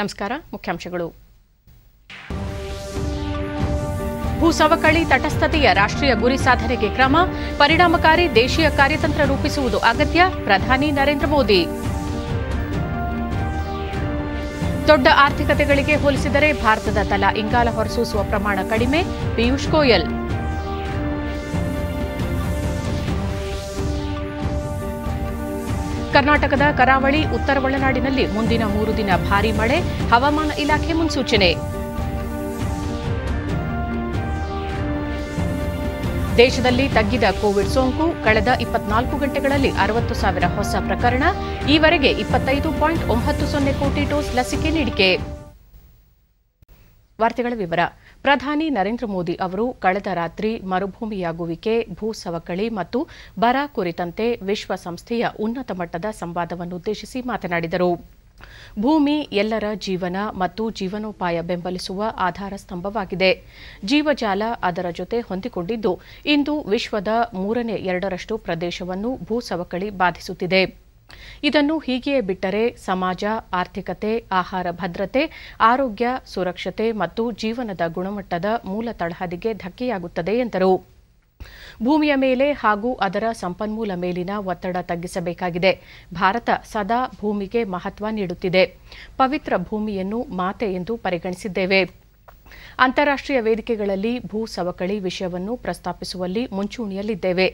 ನಮಸ್ಕಾರ ಮುಖ್ಯಾಂಶಗಳು ಭೂ ಸವಕಳಿ ತಟಸ್ಥತೆಯ ರಾಷ್ಟ್ರೀಯ ಗುರಿ ಸಾಧನೆಗೆ ಕ್ರಮ ಪರಿಣಾಮಕಾರಿ ದೇಶೀಯ ಕಾರ್ಯತಂತ್ರ ರೂಪಿಸುವುದು ಅಗತ್ಯ ಪ್ರಧಾನಿ ನರೇಂದ್ರ ಮೋದಿ ದೊಡ್ಡ ಆರ್ಥಿಕತೆಗಳಿಗೆ ಹೋಲಿಸಿದರೆ ಭಾರತದ ತಲಾ ಇಂಗಾಲ ಹೊರಸೂಸುವ ಪ್ರಮಾಣ ಕಡಿಮೆ ಪಿಯೂಷ್ ಗೋಯಲ್ ಕರ್ನಾಟಕದ ಕರಾವಳಿ ಉತ್ತರ ಒಳನಾಡಿನಲ್ಲಿ ಮುಂದಿನ ಮೂರು ದಿನ ಭಾರೀ ಮಳೆ ಹವಾಮಾನ ಇಲಾಖೆ ಮುನ್ಸೂಚನೆ ದೇಶದಲ್ಲಿ ತಗ್ಗಿದ ಕೋವಿಡ್ ಸೋಂಕು ಕಳೆದ ಇಪ್ಪತ್ನಾಲ್ಕು ಗಂಟೆಗಳಲ್ಲಿ ಅರವತ್ತು ಸಾವಿರ ಹೊಸ ಪ್ರಕರಣ ಈವರೆಗೆ ಇಪ್ಪತ್ತೈದು ಪಾಯಿಂಟ್ ಒಂಬತ್ತು ಸೊನ್ನೆ ಕೋಟಿ ಡೋಸ್ ಲಸಿಕೆ ನೀಡಿಕೆ ವಾರ್ತೆಗಳ ವಿವರ ಪ್ರಧಾನಿ ನರೇಂದ್ರ ಮೋದಿ ಅವರು ಕಳೆದ ರಾತ್ರಿ ಮರುಭೂಮಿಯಾಗುವಿಕೆ ಭೂ ಸವಕಳಿ ಮತ್ತು ಬರ ಕುರಿತಂತೆ ವಿಶ್ವಸಂಸ್ಥೆಯ ಉನ್ನತ ಮಟ್ಟದ ಸಂವಾದವನ್ನುದ್ದೇಶಿಸಿ ಮಾತನಾಡಿದರು ಭೂಮಿ ಎಲ್ಲರ ಜೀವನ ಮತ್ತು ಜೀವನೋಪಾಯ ಬೆಂಬಲಿಸುವ ಆಧಾರ ಸ್ತಂಭವಾಗಿದೆ ಜೀವಜಾಲ ಅದರ ಜೊತೆ ಹೊಂದಿಕೊಂಡಿದ್ದು ಇಂದು ವಿಶ್ವದ ಮೂರನೇ ಎರಡರಷ್ಟು ಪ್ರದೇಶವನ್ನು ಭೂ ಸವಕಳಿ ಬಾಧಿಸುತ್ತಿದೆ ಇದನ್ನು ಹೀಗೆಯೇ ಬಿಟ್ಟರೆ ಸಮಾಜ ಆರ್ಥಿಕತೆ ಆಹಾರ ಭದ್ರತೆ ಆರೋಗ್ಯ ಸುರಕ್ಷತೆ ಮತ್ತು ಜೀವನದ ಗುಣಮಟ್ಟದ ಮೂಲ ತಳಹದಿಗೆ ಧಕ್ಕೆಯಾಗುತ್ತದೆ ಎಂದರು ಭೂಮಿಯ ಮೇಲೆ ಹಾಗೂ ಅದರ ಸಂಪನ್ಮೂಲ ಮೇಲಿನ ಒತ್ತಡ ತಗ್ಗಿಸಬೇಕಾಗಿದೆ ಭಾರತ ಸದಾ ಭೂಮಿಗೆ ಮಹತ್ವ ನೀಡುತ್ತಿದೆ ಪವಿತ್ರ ಭೂಮಿಯನ್ನು ಮಾತೆ ಎಂದು ಪರಿಗಣಿಸಿದ್ದೇವೆ ಅಂತಾರಾಷ್ಟ್ರೀಯ ವೇದಿಕೆಗಳಲ್ಲಿ ಭೂ ಸವಕಳಿ ವಿಷಯವನ್ನು ಪ್ರಸ್ತಾಪಿಸುವಲ್ಲಿ ಮುಂಚೂಣಿಯಲ್ಲಿದ್ದೇವೆ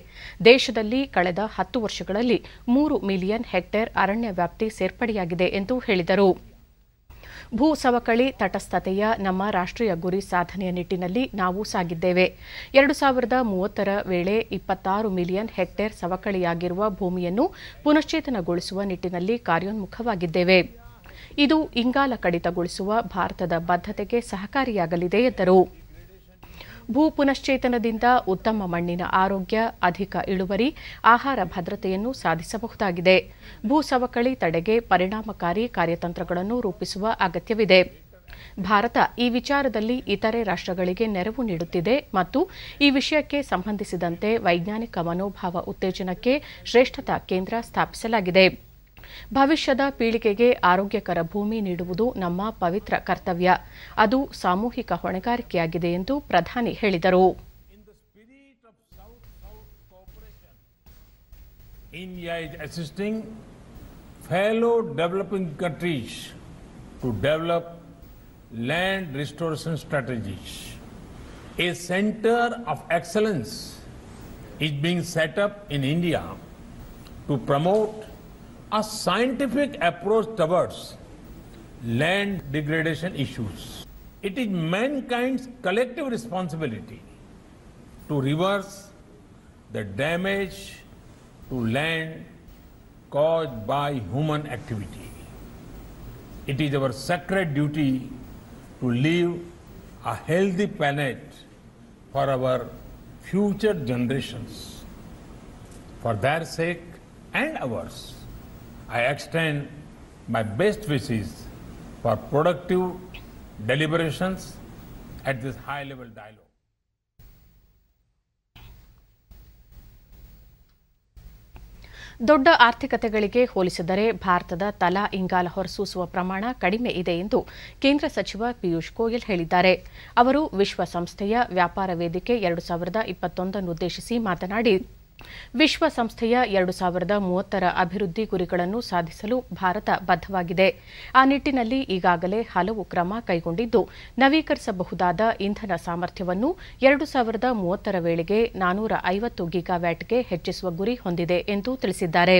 ದೇಶದಲ್ಲಿ ಕಳೆದ ಹತ್ತು ವರ್ಷಗಳಲ್ಲಿ ಮೂರು ಮಿಲಿಯನ್ ಹೆಕ್ಟೇರ್ ಅರಣ್ಯ ವ್ಯಾಪ್ತಿ ಸೇರ್ಪಡೆಯಾಗಿದೆ ಎಂದು ಹೇಳಿದರು ಭೂ ಸವಕಳಿ ತಟಸ್ಥತೆಯ ನಮ್ಮ ರಾಷ್ಟ್ರೀಯ ಗುರಿ ಸಾಧನೆಯ ನಿಟ್ಟಿನಲ್ಲಿ ನಾವು ಸಾಗಿದ್ದೇವೆ ಎರಡು ಸಾವಿರದ ಮೂವತ್ತರ ವೇಳೆ ಇಪ್ಪತ್ತಾರು ಮಿಲಿಯನ್ ಹೆಕ್ಟೇರ್ ಸವಕಳಿಯಾಗಿರುವ ಭೂಮಿಯನ್ನು ಪುನಶ್ಚೇತನಗೊಳಿಸುವ ನಿಟ್ಟಿನಲ್ಲಿ ಕಾರ್ಯೋನ್ಮುಖವಾಗಿದ್ದೇವೆ ಇದು ಇಂಗಾಲ ಕಡಿತಗೊಳಿಸುವ ಭಾರತದ ಬದ್ಧತೆಗೆ ಸಹಕಾರಿಯಾಗಲಿದೆ ಎಂದರು ಭೂ ಪುನಶ್ಚೇತನದಿಂದ ಉತ್ತಮ ಮಣ್ಣಿನ ಆರೋಗ್ಯ ಅಧಿಕ ಇಳುವರಿ ಆಹಾರ ಭದ್ರತೆಯನ್ನು ಸಾಧಿಸಬಹುದಾಗಿದೆ ಭೂ ಸವಕಳಿ ತಡೆಗೆ ಪರಿಣಾಮಕಾರಿ ಕಾರ್ಯತಂತ್ರಗಳನ್ನು ರೂಪಿಸುವ ಅಗತ್ಯವಿದೆ ಭಾರತ ಈ ವಿಚಾರದಲ್ಲಿ ಇತರೆ ರಾಷ್ಟ್ರಗಳಿಗೆ ನೆರವು ನೀಡುತ್ತಿದೆ ಮತ್ತು ಈ ವಿಷಯಕ್ಕೆ ಸಂಬಂಧಿಸಿದಂತೆ ವೈಜ್ಞಾನಿಕ ಮನೋಭಾವ ಉತ್ತೇಜನಕ್ಕೆ ಶ್ರೇಷ್ಠತಾ ಕೇಂದ್ರ ಸ್ಥಾಪಿಸಲಾಗಿದೆ ಭವಿಷ್ಯದ ಪೀಳಿಗೆಗೆ ಆರೋಗ್ಯಕರ ಭೂಮಿ ನೀಡುವುದು ನಮ್ಮ ಪವಿತ್ರ ಕರ್ತವ್ಯ ಅದು ಸಾಮೂಹಿಕ ಹೊಣೆಗಾರಿಕೆಯಾಗಿದೆ ಎಂದು ಪ್ರಧಾನಿ ಹೇಳಿದರು India is assisting fellow developing countries to develop land restoration strategies. A center of excellence is being set up in India to promote a scientific approach towards land degradation issues. It is mankind's collective responsibility to reverse the damage to land caused by human activity. It is our sacred duty to leave a healthy planet for our future generations, for their sake and ours. I extend my best wishes for productive deliberations at this high level dialogue. ದೊಡ್ಡ ಆರ್ಥಿಕತೆಗಳಿಗೆ ಹೋಲಿಸಿದರೆ ಭಾರತದ ತಲಾ ಇಂಗಾಲ ಹೊರಸೂಸುವ ಪ್ರಮಾಣ ಕಡಿಮೆ ಇದೆ ಎಂದು ಕೇಂದ್ರ ಸಚಿವ ಪಿಯೂಷ್ ಗೋಯಲ್ ಹೇಳಿದ್ದಾರೆ ಅವರು ವಿಶ್ವಸಂಸ್ಥೆಯ ವ್ಯಾಪಾರ ವೇದಿಕೆ ಎರಡು ಸಾವಿರದ ಇಪ್ಪತ್ತೊಂದನ್ನು ಉದ್ದೇಶಿಸಿ ಮಾತನಾಡಿ ವಿಶ್ವಸಂಸ್ಥೆಯ ಎರಡು ಸಾವಿರದ ಮೂವತ್ತರ ಅಭಿವೃದ್ಧಿ ಗುರಿಗಳನ್ನು ಸಾಧಿಸಲು ಭಾರತ ಬದ್ಧವಾಗಿದೆ ಆ ನಿಟ್ಟಿನಲ್ಲಿ ಈಗಾಗಲೇ ಹಲವು ಕ್ರಮ ಕೈಗೊಂಡಿದ್ದು ನವೀಕರಿಸಬಹುದಾದ ಇಂಧನ ಸಾಮರ್ಥ್ಯವನ್ನು ಎರಡು ಸಾವಿರದ ಮೂವತ್ತರ ವೇಳೆಗೆ ನಾನೂರ ಐವತ್ತು ಗಿಗಾವ್ಯಾಟ್ಗೆ ಹೆಚ್ಚಿಸುವ ಗುರಿ ಹೊಂದಿದೆ ಎಂದು ತಿಳಿಸಿದ್ದಾರೆ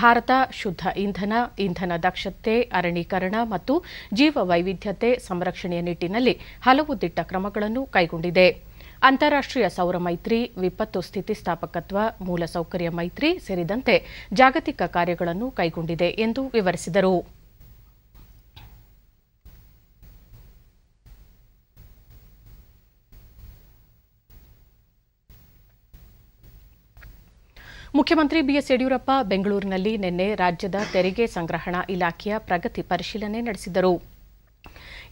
ಭಾರತ ಶುದ್ಧ ಇಂಧನ ಇಂಧನ ದಕ್ಷತೆ ಅರಣ್ಯೀಕರಣ ಮತ್ತು ಜೀವ ವೈವಿಧ್ಯತೆ ಸಂರಕ್ಷಣೆಯ ನಿಟ್ಟಿನಲ್ಲಿ ಹಲವು ದಿಟ್ಟ ಕ್ರಮಗಳನ್ನು ಕೈಗೊಂಡಿದೆ ಅಂತಾರಾಷ್ಟೀಯ ಸೌರ ಮೈತ್ರಿ ವಿಪತ್ತು ಸ್ಥಿತಿಸ್ಥಾಪಕತ್ವ ಮೂಲಸೌಕರ್ಯ ಮೈತ್ರಿ ಸೇರಿದಂತೆ ಜಾಗತಿಕ ಕಾರ್ಯಗಳನ್ನು ಕೈಗೊಂಡಿದೆ ಎಂದು ವಿವರಿಸಿದರು ಮುಖ್ಯಮಂತ್ರಿ ಬಿಎಸ್ ಯಡಿಯೂರಪ್ಪ ಬೆಂಗಳೂರಿನಲ್ಲಿ ನಿನ್ನೆ ರಾಜ್ಯದ ತೆರಿಗೆ ಸಂಗ್ರಹಣಾ ಇಲಾಖೆಯ ಪ್ರಗತಿ ಪರಿಶೀಲನೆ ನಡೆಸಿದರು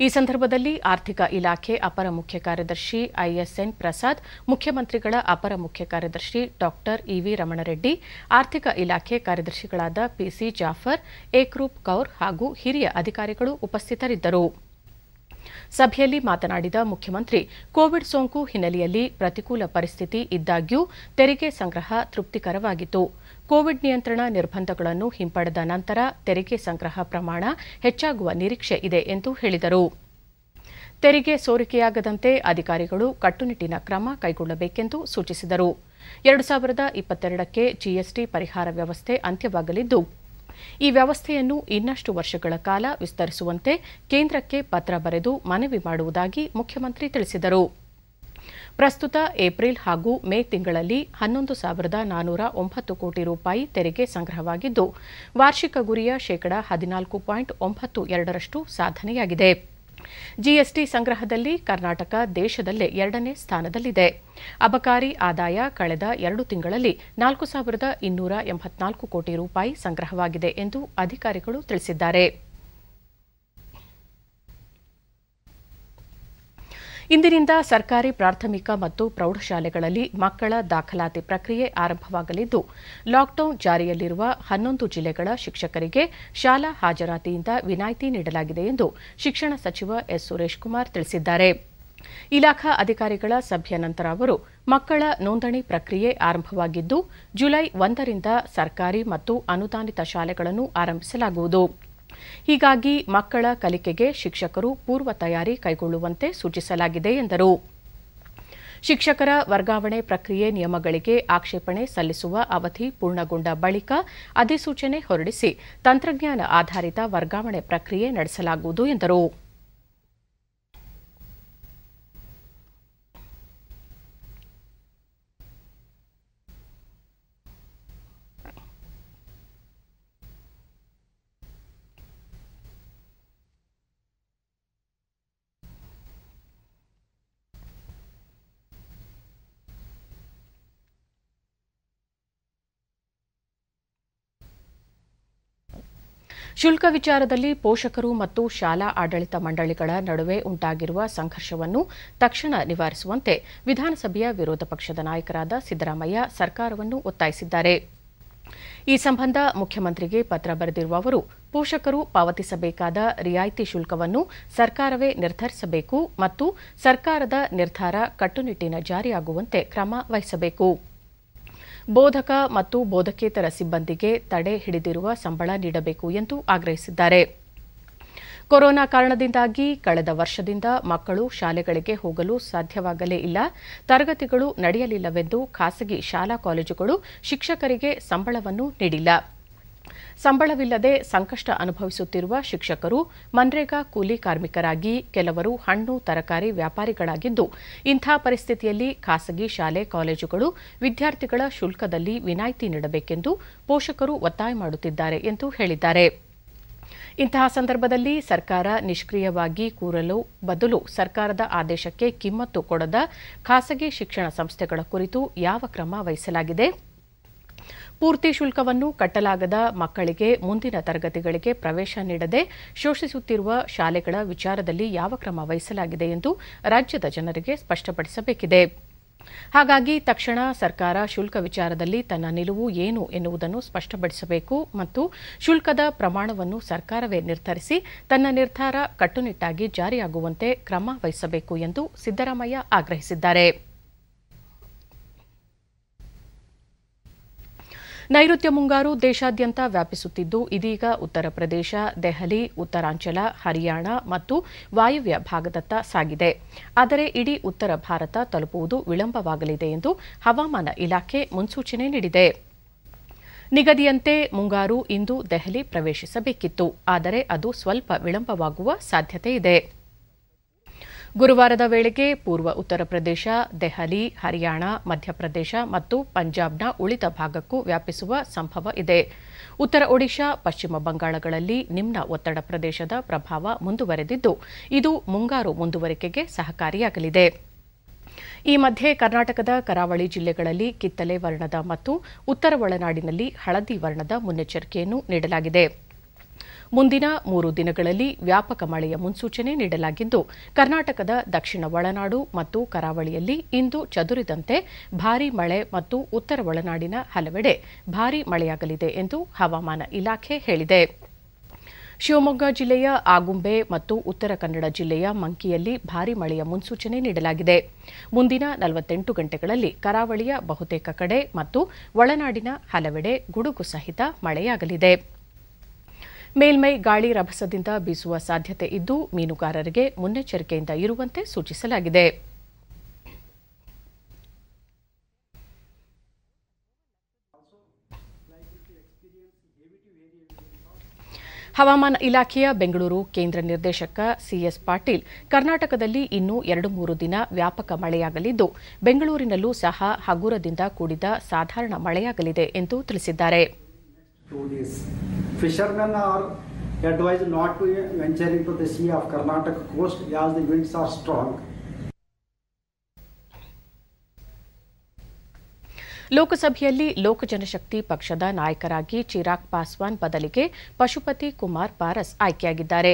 ಈ ಸಂದರ್ಭದಲ್ಲಿ ಆರ್ಥಿಕ ಇಲಾಖೆ ಅಪರ ಮುಖ್ಯ ಕಾರ್ಯದರ್ಶಿ ಐಎಸ್ಎನ್ ಪ್ರಸಾದ್ ಮುಖ್ಯಮಂತ್ರಿಗಳ ಅಪರ ಮುಖ್ಯ ಕಾರ್ಯದರ್ಶಿ ಡಾಕ್ಟರ್ ಇವಿ ರಮಣರೆಡ್ಡಿ ಆರ್ಥಿಕ ಇಲಾಖೆ ಕಾರ್ಯದರ್ಶಿಗಳಾದ ಪಿಸಿ ಜಾಫರ್ ಏಕ್ರೂಪ್ ಕೌರ್ ಹಾಗೂ ಹಿರಿಯ ಅಧಿಕಾರಿಗಳು ಉಪಸ್ಥಿತರಿದ್ದರು ಸಭೆಯಲ್ಲಿ ಮಾತನಾಡಿದ ಮುಖ್ಯಮಂತ್ರಿ ಕೋವಿಡ್ ಸೋಂಕು ಹಿನ್ನೆಲೆಯಲ್ಲಿ ಪ್ರತಿಕೂಲ ಪರಿಸ್ಥಿತಿ ಇದ್ದಾಗ್ಯೂ ತೆರಿಗೆ ಸಂಗ್ರಹ ತೃಪ್ತಿಕರವಾಗಿತ್ತು ಕೋವಿಡ್ ನಿಯಂತ್ರಣ ನಿರ್ಬಂಧಗಳನ್ನು ಹಿಂಪಡೆದ ನಂತರ ತೆರಿಗೆ ಸಂಗ್ರಹ ಪ್ರಮಾಣ ಹೆಚ್ಚಾಗುವ ನಿರೀಕ್ಷೆ ಇದೆ ಎಂದು ಹೇಳಿದರು ತೆರಿಗೆ ಸೋರಿಕೆಯಾಗದಂತೆ ಅಧಿಕಾರಿಗಳು ಕಟ್ಟುನಿಟ್ಟಿನ ಕ್ರಮ ಕೈಗೊಳ್ಳಬೇಕೆಂದು ಸೂಚಿಸಿದರು ಎರಡು ಸಾವಿರದ ಇಪ್ಪತ್ತೆರಡಕ್ಕೆ ಜಿಎಸ್ಟಿ ಪರಿಹಾರ ವ್ಯವಸ್ಥೆ ಅಂತ್ಯವಾಗಲಿದ್ದು ಈ ವ್ಯವಸ್ಥೆಯನ್ನು ಇನ್ನಷ್ಟು ವರ್ಷಗಳ ಕಾಲ ವಿಸ್ತರಿಸುವಂತೆ ಕೇಂದ್ರಕ್ಕೆ ಪತ್ರ ಬರೆದು ಮನವಿ ಮಾಡುವುದಾಗಿ ಮುಖ್ಯಮಂತ್ರಿ ತಿಳಿಸಿದರು ಪ್ರಸ್ತುತ ಏಪ್ರಿಲ್ ಹಾಗೂ ಮೇ ತಿಂಗಳಲ್ಲಿ ಹನ್ನೊಂದು ಸಾವಿರದ ನಾನೂರ ಒಂಬತ್ತು ಕೋಟಿ ರೂಪಾಯಿ ತೆರಿಗೆ ಸಂಗ್ರಹವಾಗಿದ್ದು ವಾರ್ಷಿಕ ಗುರಿಯ ಶೇಕಡಾ ಹದಿನಾಲ್ಕು ಪಾಯಿಂಟ್ ಒಂಬತ್ತು ಎರಡರಷ್ಟು ಸಾಧನೆಯಾಗಿದೆ ಜಿಎಸ್ಟಿ ಸಂಗ್ರಹದಲ್ಲಿ ಕರ್ನಾಟಕ ದೇಶದಲ್ಲೇ ಎರಡನೇ ಸ್ಥಾನದಲ್ಲಿದೆ ಅಬಕಾರಿ ಆದಾಯ ಕಳೆದ ಎರಡು ತಿಂಗಳಲ್ಲಿ ನಾಲ್ಕು ಸಾವಿರದ ಇನ್ನೂರ ಎಂಬತ್ನಾಲ್ಕು ಕೋಟಿ ರೂಪಾಯಿ ಸಂಗ್ರಹವಾಗಿದೆ ಎಂದು ಅಧಿಕಾರಿಗಳು ತಿಳಿಸಿದ್ದಾರೆ ಇಂದಿನಿಂದ ಸರ್ಕಾರಿ ಪ್ರಾಥಮಿಕ ಮತ್ತು ಪ್ರೌಢಶಾಲೆಗಳಲ್ಲಿ ಮಕ್ಕಳ ದಾಖಲಾತಿ ಪ್ರಕ್ರಿಯೆ ಆರಂಭವಾಗಲಿದ್ದು ಲಾಕ್ಡೌನ್ ಜಾರಿಯಲ್ಲಿರುವ ಹನ್ನೊಂದು ಜಿಲ್ಲೆಗಳ ಶಿಕ್ಷಕರಿಗೆ ಶಾಲಾ ಹಾಜರಾತಿಯಿಂದ ವಿನಾಯಿತಿ ನೀಡಲಾಗಿದೆ ಎಂದು ಶಿಕ್ಷಣ ಸಚಿವ ಎಸ್ ಸುರೇಶ್ ಕುಮಾರ್ ತಿಳಿಸಿದ್ದಾರೆ ಇಲಾಖಾ ಅಧಿಕಾರಿಗಳ ಸಭೆಯ ನಂತರ ಅವರು ಮಕ್ಕಳ ನೋಂದಣಿ ಪ್ರಕ್ರಿಯೆ ಆರಂಭವಾಗಿದ್ದು ಜುಲೈ ಒಂದರಿಂದ ಸರ್ಕಾರಿ ಮತ್ತು ಅನುದಾನಿತ ಶಾಲೆಗಳನ್ನು ಆರಂಭಿಸಲಾಗುವುದು ಹೀಗಾಗಿ ಮಕ್ಕಳ ಕಲಿಕೆಗೆ ಶಿಕ್ಷಕರು ಪೂರ್ವ ತಯಾರಿ ಕೈಗೊಳ್ಳುವಂತೆ ಸೂಚಿಸಲಾಗಿದೆ ಎಂದರು ಶಿಕ್ಷಕರ ವರ್ಗಾವಣೆ ಪ್ರಕ್ರಿಯೆ ನಿಯಮಗಳಿಗೆ ಆಕ್ಷೇಪಣೆ ಸಲ್ಲಿಸುವ ಅವಧಿ ಪೂರ್ಣಗೊಂಡ ಬಳಿಕ ಅಧಿಸೂಚನೆ ಹೊರಡಿಸಿ ತಂತ್ರಜ್ಞಾನ ಆಧಾರಿತ ವರ್ಗಾವಣೆ ಪ್ರಕ್ರಿಯೆ ನಡೆಸಲಾಗುವುದು ಎಂದರು ಶುಲ್ಕ ವಿಚಾರದಲ್ಲಿ ಪೋಷಕರು ಮತ್ತು ಶಾಲಾ ಆಡಳಿತ ಮಂಡಳಿಗಳ ನಡುವೆ ಉಂಟಾಗಿರುವ ಸಂಘರ್ಷವನ್ನು ತಕ್ಷಣ ನಿವಾರಿಸುವಂತೆ ವಿಧಾನಸಭೆಯ ವಿರೋಧ ಪಕ್ಷದ ನಾಯಕರಾದ ಸಿದ್ದರಾಮಯ್ಯ ಸರ್ಕಾರವನ್ನು ಒತ್ತಾಯಿಸಿದ್ದಾರೆ ಈ ಸಂಬಂಧ ಮುಖ್ಯಮಂತ್ರಿಗೆ ಪತ್ರ ಬರೆದಿರುವ ಅವರು ಪೋಷಕರು ಪಾವತಿಸಬೇಕಾದ ರಿಯಾಯಿತಿ ಶುಲ್ಕವನ್ನು ಸರ್ಕಾರವೇ ನಿರ್ಧರಿಸಬೇಕು ಮತ್ತು ಸರ್ಕಾರದ ನಿರ್ಧಾರ ಕಟ್ಟುನಿಟ್ಟಿನ ಜಾರಿಯಾಗುವಂತೆ ಕ್ರಮ ವಹಿಸಬೇಕು ಬೋಧಕ ಮತ್ತು ಬೋಧಕೇತರ ಸಿಬ್ಬಂದಿಗೆ ತಡೆ ಹಿಡಿದಿರುವ ಸಂಬಳ ನೀಡಬೇಕು ಎಂದು ಆಗ್ರಹಿಸಿದ್ದಾರೆ ಕೊರೋನಾ ಕಾರಣದಿಂದಾಗಿ ಕಳೆದ ವರ್ಷದಿಂದ ಮಕ್ಕಳು ಶಾಲೆಗಳಿಗೆ ಹೋಗಲು ಸಾಧ್ಯವಾಗಲೇ ಇಲ್ಲ ತರಗತಿಗಳು ನಡೆಯಲಿಲ್ಲವೆಂದು ಖಾಸಗಿ ಶಾಲಾ ಕಾಲೇಜುಗಳು ಶಿಕ್ಷಕರಿಗೆ ಸಂಬಳವನ್ನು ನೀಡಿಲ್ಲ ಸಂಬಳವಿಲ್ಲದೆ ಸಂಕಷ್ಟ ಅನುಭವಿಸುತ್ತಿರುವ ಶಿಕ್ಷಕರು ಮನ್ರೇಗಾ ಕೂಲಿ ಕಾರ್ಮಿಕರಾಗಿ ಕೆಲವರು ಹಣ್ಣು ತರಕಾರಿ ವ್ಯಾಪಾರಿಗಳಾಗಿದ್ದು ಇಂಥ ಪರಿಸ್ಥಿತಿಯಲ್ಲಿ ಖಾಸಗಿ ಶಾಲೆ ಕಾಲೇಜುಗಳು ವಿದ್ಯಾರ್ಥಿಗಳ ಶುಲ್ಕದಲ್ಲಿ ವಿನಾಯಿತಿ ನೀಡಬೇಕೆಂದು ಪೋಷಕರು ಒತ್ತಾಯ ಮಾಡುತ್ತಿದ್ದಾರೆ ಎಂದು ಹೇಳಿದ್ದಾರೆ ಇಂತಹ ಸಂದರ್ಭದಲ್ಲಿ ಸರ್ಕಾರ ನಿಷ್ಕ್ರಿಯವಾಗಿ ಕೂರಲು ಬದಲು ಸರ್ಕಾರದ ಆದೇಶಕ್ಕೆ ಕಿಮ್ಮತ್ತು ಕೊಡದ ಖಾಸಗಿ ಶಿಕ್ಷಣ ಸಂಸ್ಥೆಗಳ ಕುರಿತು ಯಾವ ಕ್ರಮ ವಹಿಸಲಾಗಿದೆ ಪೂರ್ತಿ ಶುಲ್ಕವನ್ನು ಕಟ್ಟಲಾಗದ ಮಕ್ಕಳಿಗೆ ಮುಂದಿನ ತರಗತಿಗಳಿಗೆ ಪ್ರವೇಶ ನೀಡದೆ ಶೋಷಿಸುತ್ತಿರುವ ಶಾಲೆಗಳ ವಿಚಾರದಲ್ಲಿ ಯಾವ ಕ್ರಮ ವಹಿಸಲಾಗಿದೆ ಎಂದು ರಾಜ್ಯದ ಜನರಿಗೆ ಸ್ಪಷ್ಟಪಡಿಸಬೇಕಿದೆ ಹಾಗಾಗಿ ತಕ್ಷಣ ಸರ್ಕಾರ ಶುಲ್ಕ ವಿಚಾರದಲ್ಲಿ ತನ್ನ ನಿಲುವು ಏನು ಎನ್ನುವುದನ್ನು ಸ್ಪಷ್ಟಪಡಿಸಬೇಕು ಮತ್ತು ಶುಲ್ಕದ ಪ್ರಮಾಣವನ್ನು ಸರ್ಕಾರವೇ ನಿರ್ಧರಿಸಿ ತನ್ನ ನಿರ್ಧಾರ ಕಟ್ಟುನಿಟ್ಟಾಗಿ ಜಾರಿಯಾಗುವಂತೆ ಕ್ರಮ ವಹಿಸಬೇಕು ಎಂದು ಸಿದ್ದರಾಮಯ್ಯ ಆಗ್ರಹಿಸಿದ್ದಾರೆ ನೈಋತ್ಯ ಮುಂಗಾರು ದೇಶಾದ್ಯಂತ ವ್ಯಾಪಿಸುತ್ತಿದ್ದು ಇದೀಗ ಉತ್ತರ ಪ್ರದೇಶ ದೆಹಲಿ ಉತ್ತರಾಂಚಲ ಹರಿಯಾಣ ಮತ್ತು ವಾಯುವ್ಯ ಭಾಗದತ್ತ ಸಾಗಿದೆ ಆದರೆ ಇಡೀ ಉತ್ತರ ಭಾರತ ತಲುಪುವುದು ವಿಳಂಬವಾಗಲಿದೆ ಎಂದು ಹವಾಮಾನ ಇಲಾಖೆ ಮುನ್ಸೂಚನೆ ನೀಡಿದೆ ನಿಗದಿಯಂತೆ ಮುಂಗಾರು ಇಂದು ದೆಹಲಿ ಪ್ರವೇಶಿಸಬೇಕಿತ್ತು ಆದರೆ ಅದು ಸ್ವಲ್ಪ ವಿಳಂಬವಾಗುವ ಸಾಧ್ಯತೆ ಇದೆ ಗುರುವಾರದ ವೇಳೆಗೆ ಪೂರ್ವ ಉತ್ತರ ಪ್ರದೇಶ ದೆಹಲಿ ಹರಿಯಾಣ ಮಧ್ಯಪ್ರದೇಶ ಮತ್ತು ಪಂಜಾಬ್ನ ಉಳಿದ ಭಾಗಕ್ಕೂ ವ್ಯಾಪಿಸುವ ಸಂಭವ ಇದೆ ಉತ್ತರ ಒಡಿಶಾ ಪಶ್ಚಿಮ ಬಂಗಾಳಗಳಲ್ಲಿ ನಿಮ್ನ ಒತ್ತಡ ಪ್ರದೇಶದ ಪ್ರಭಾವ ಮುಂದುವರೆದಿದ್ದು ಇದು ಮುಂಗಾರು ಮುಂದುವರಿಕೆಗೆ ಸಹಕಾರಿಯಾಗಲಿದೆ ಈ ಮಧ್ಯೆ ಕರ್ನಾಟಕದ ಕರಾವಳಿ ಜಿಲ್ಲೆಗಳಲ್ಲಿ ಕಿತ್ತಲೆ ವರ್ಣದ ಮತ್ತು ಉತ್ತರ ಒಳನಾಡಿನಲ್ಲಿ ಹಳದಿ ವರ್ಣದ ಮುನ್ನೆಚ್ಚರಿಕೆಯನ್ನು ನೀಡಲಾಗಿದೆ ಮುಂದಿನ ಮೂರು ದಿನಗಳಲ್ಲಿ ವ್ಯಾಪಕ ಮಳೆಯ ಮುನ್ಸೂಚನೆ ನೀಡಲಾಗಿದ್ದು ಕರ್ನಾಟಕದ ದಕ್ಷಿಣ ಒಳನಾಡು ಮತ್ತು ಕರಾವಳಿಯಲ್ಲಿ ಇಂದು ಚದುರಿದಂತೆ ಭಾರೀ ಮಳೆ ಮತ್ತು ಉತ್ತರ ಒಳನಾಡಿನ ಹಲವೆಡೆ ಭಾರೀ ಮಳೆಯಾಗಲಿದೆ ಎಂದು ಹವಾಮಾನ ಇಲಾಖೆ ಹೇಳಿದೆ ಶಿವಮೊಗ್ಗ ಜಿಲ್ಲೆಯ ಆಗುಂಬೆ ಮತ್ತು ಉತ್ತರ ಕನ್ನಡ ಜಿಲ್ಲೆಯ ಮಂಕಿಯಲ್ಲಿ ಭಾರೀ ಮಳೆಯ ಮುನ್ಸೂಚನೆ ನೀಡಲಾಗಿದೆ ಮುಂದಿನ ನಲವತ್ತೆಂಟು ಗಂಟೆಗಳಲ್ಲಿ ಕರಾವಳಿಯ ಬಹುತೇಕ ಕಡೆ ಮತ್ತು ಒಳನಾಡಿನ ಹಲವೆಡೆ ಗುಡುಗು ಸಹಿತ ಮಳೆಯಾಗಲಿದೆ ಮೇಲ್ಮೈ ಗಾಳಿ ರಭಸದಿಂದ ಬೀಸುವ ಸಾಧ್ಯತೆ ಇದ್ದು ಮೀನುಗಾರರಿಗೆ ಮುನ್ನೆಚ್ಚರಿಕೆಯಿಂದ ಇರುವಂತೆ ಸೂಚಿಸಲಾಗಿದೆ ಹವಾಮಾನ ಇಲಾಖೆಯ ಬೆಂಗಳೂರು ಕೇಂದ್ರ ನಿರ್ದೇಶಕ ಸಿಎಸ್ ಪಾಟೀಲ್ ಕರ್ನಾಟಕದಲ್ಲಿ ಇನ್ನೂ ಎರಡು ಮೂರು ದಿನ ವ್ಯಾಪಕ ಮಳೆಯಾಗಲಿದ್ದು ಬೆಂಗಳೂರಿನಲ್ಲೂ ಸಹ ಹಗುರದಿಂದ ಕೂಡಿದ ಸಾಧಾರಣ ಮಳೆಯಾಗಲಿದೆ ಎಂದು ತಿಳಿಸಿದ್ದಾರೆ two days. Fishermen are advised not to venture into the sea of Karnataka coast as the winds are strong. ಲೋಕಸಭೆಯಲ್ಲಿ ಲೋಕ ಜನಶಕ್ತಿ ಪಕ್ಷದ ನಾಯಕರಾಗಿ ಚಿರಾಗ್ ಪಾಸ್ವಾನ್ ಬದಲಿಗೆ ಪಶುಪತಿ ಕುಮಾರ್ ಪಾರಸ್ ಆಯ್ಕೆಯಾಗಿದ್ದಾರೆ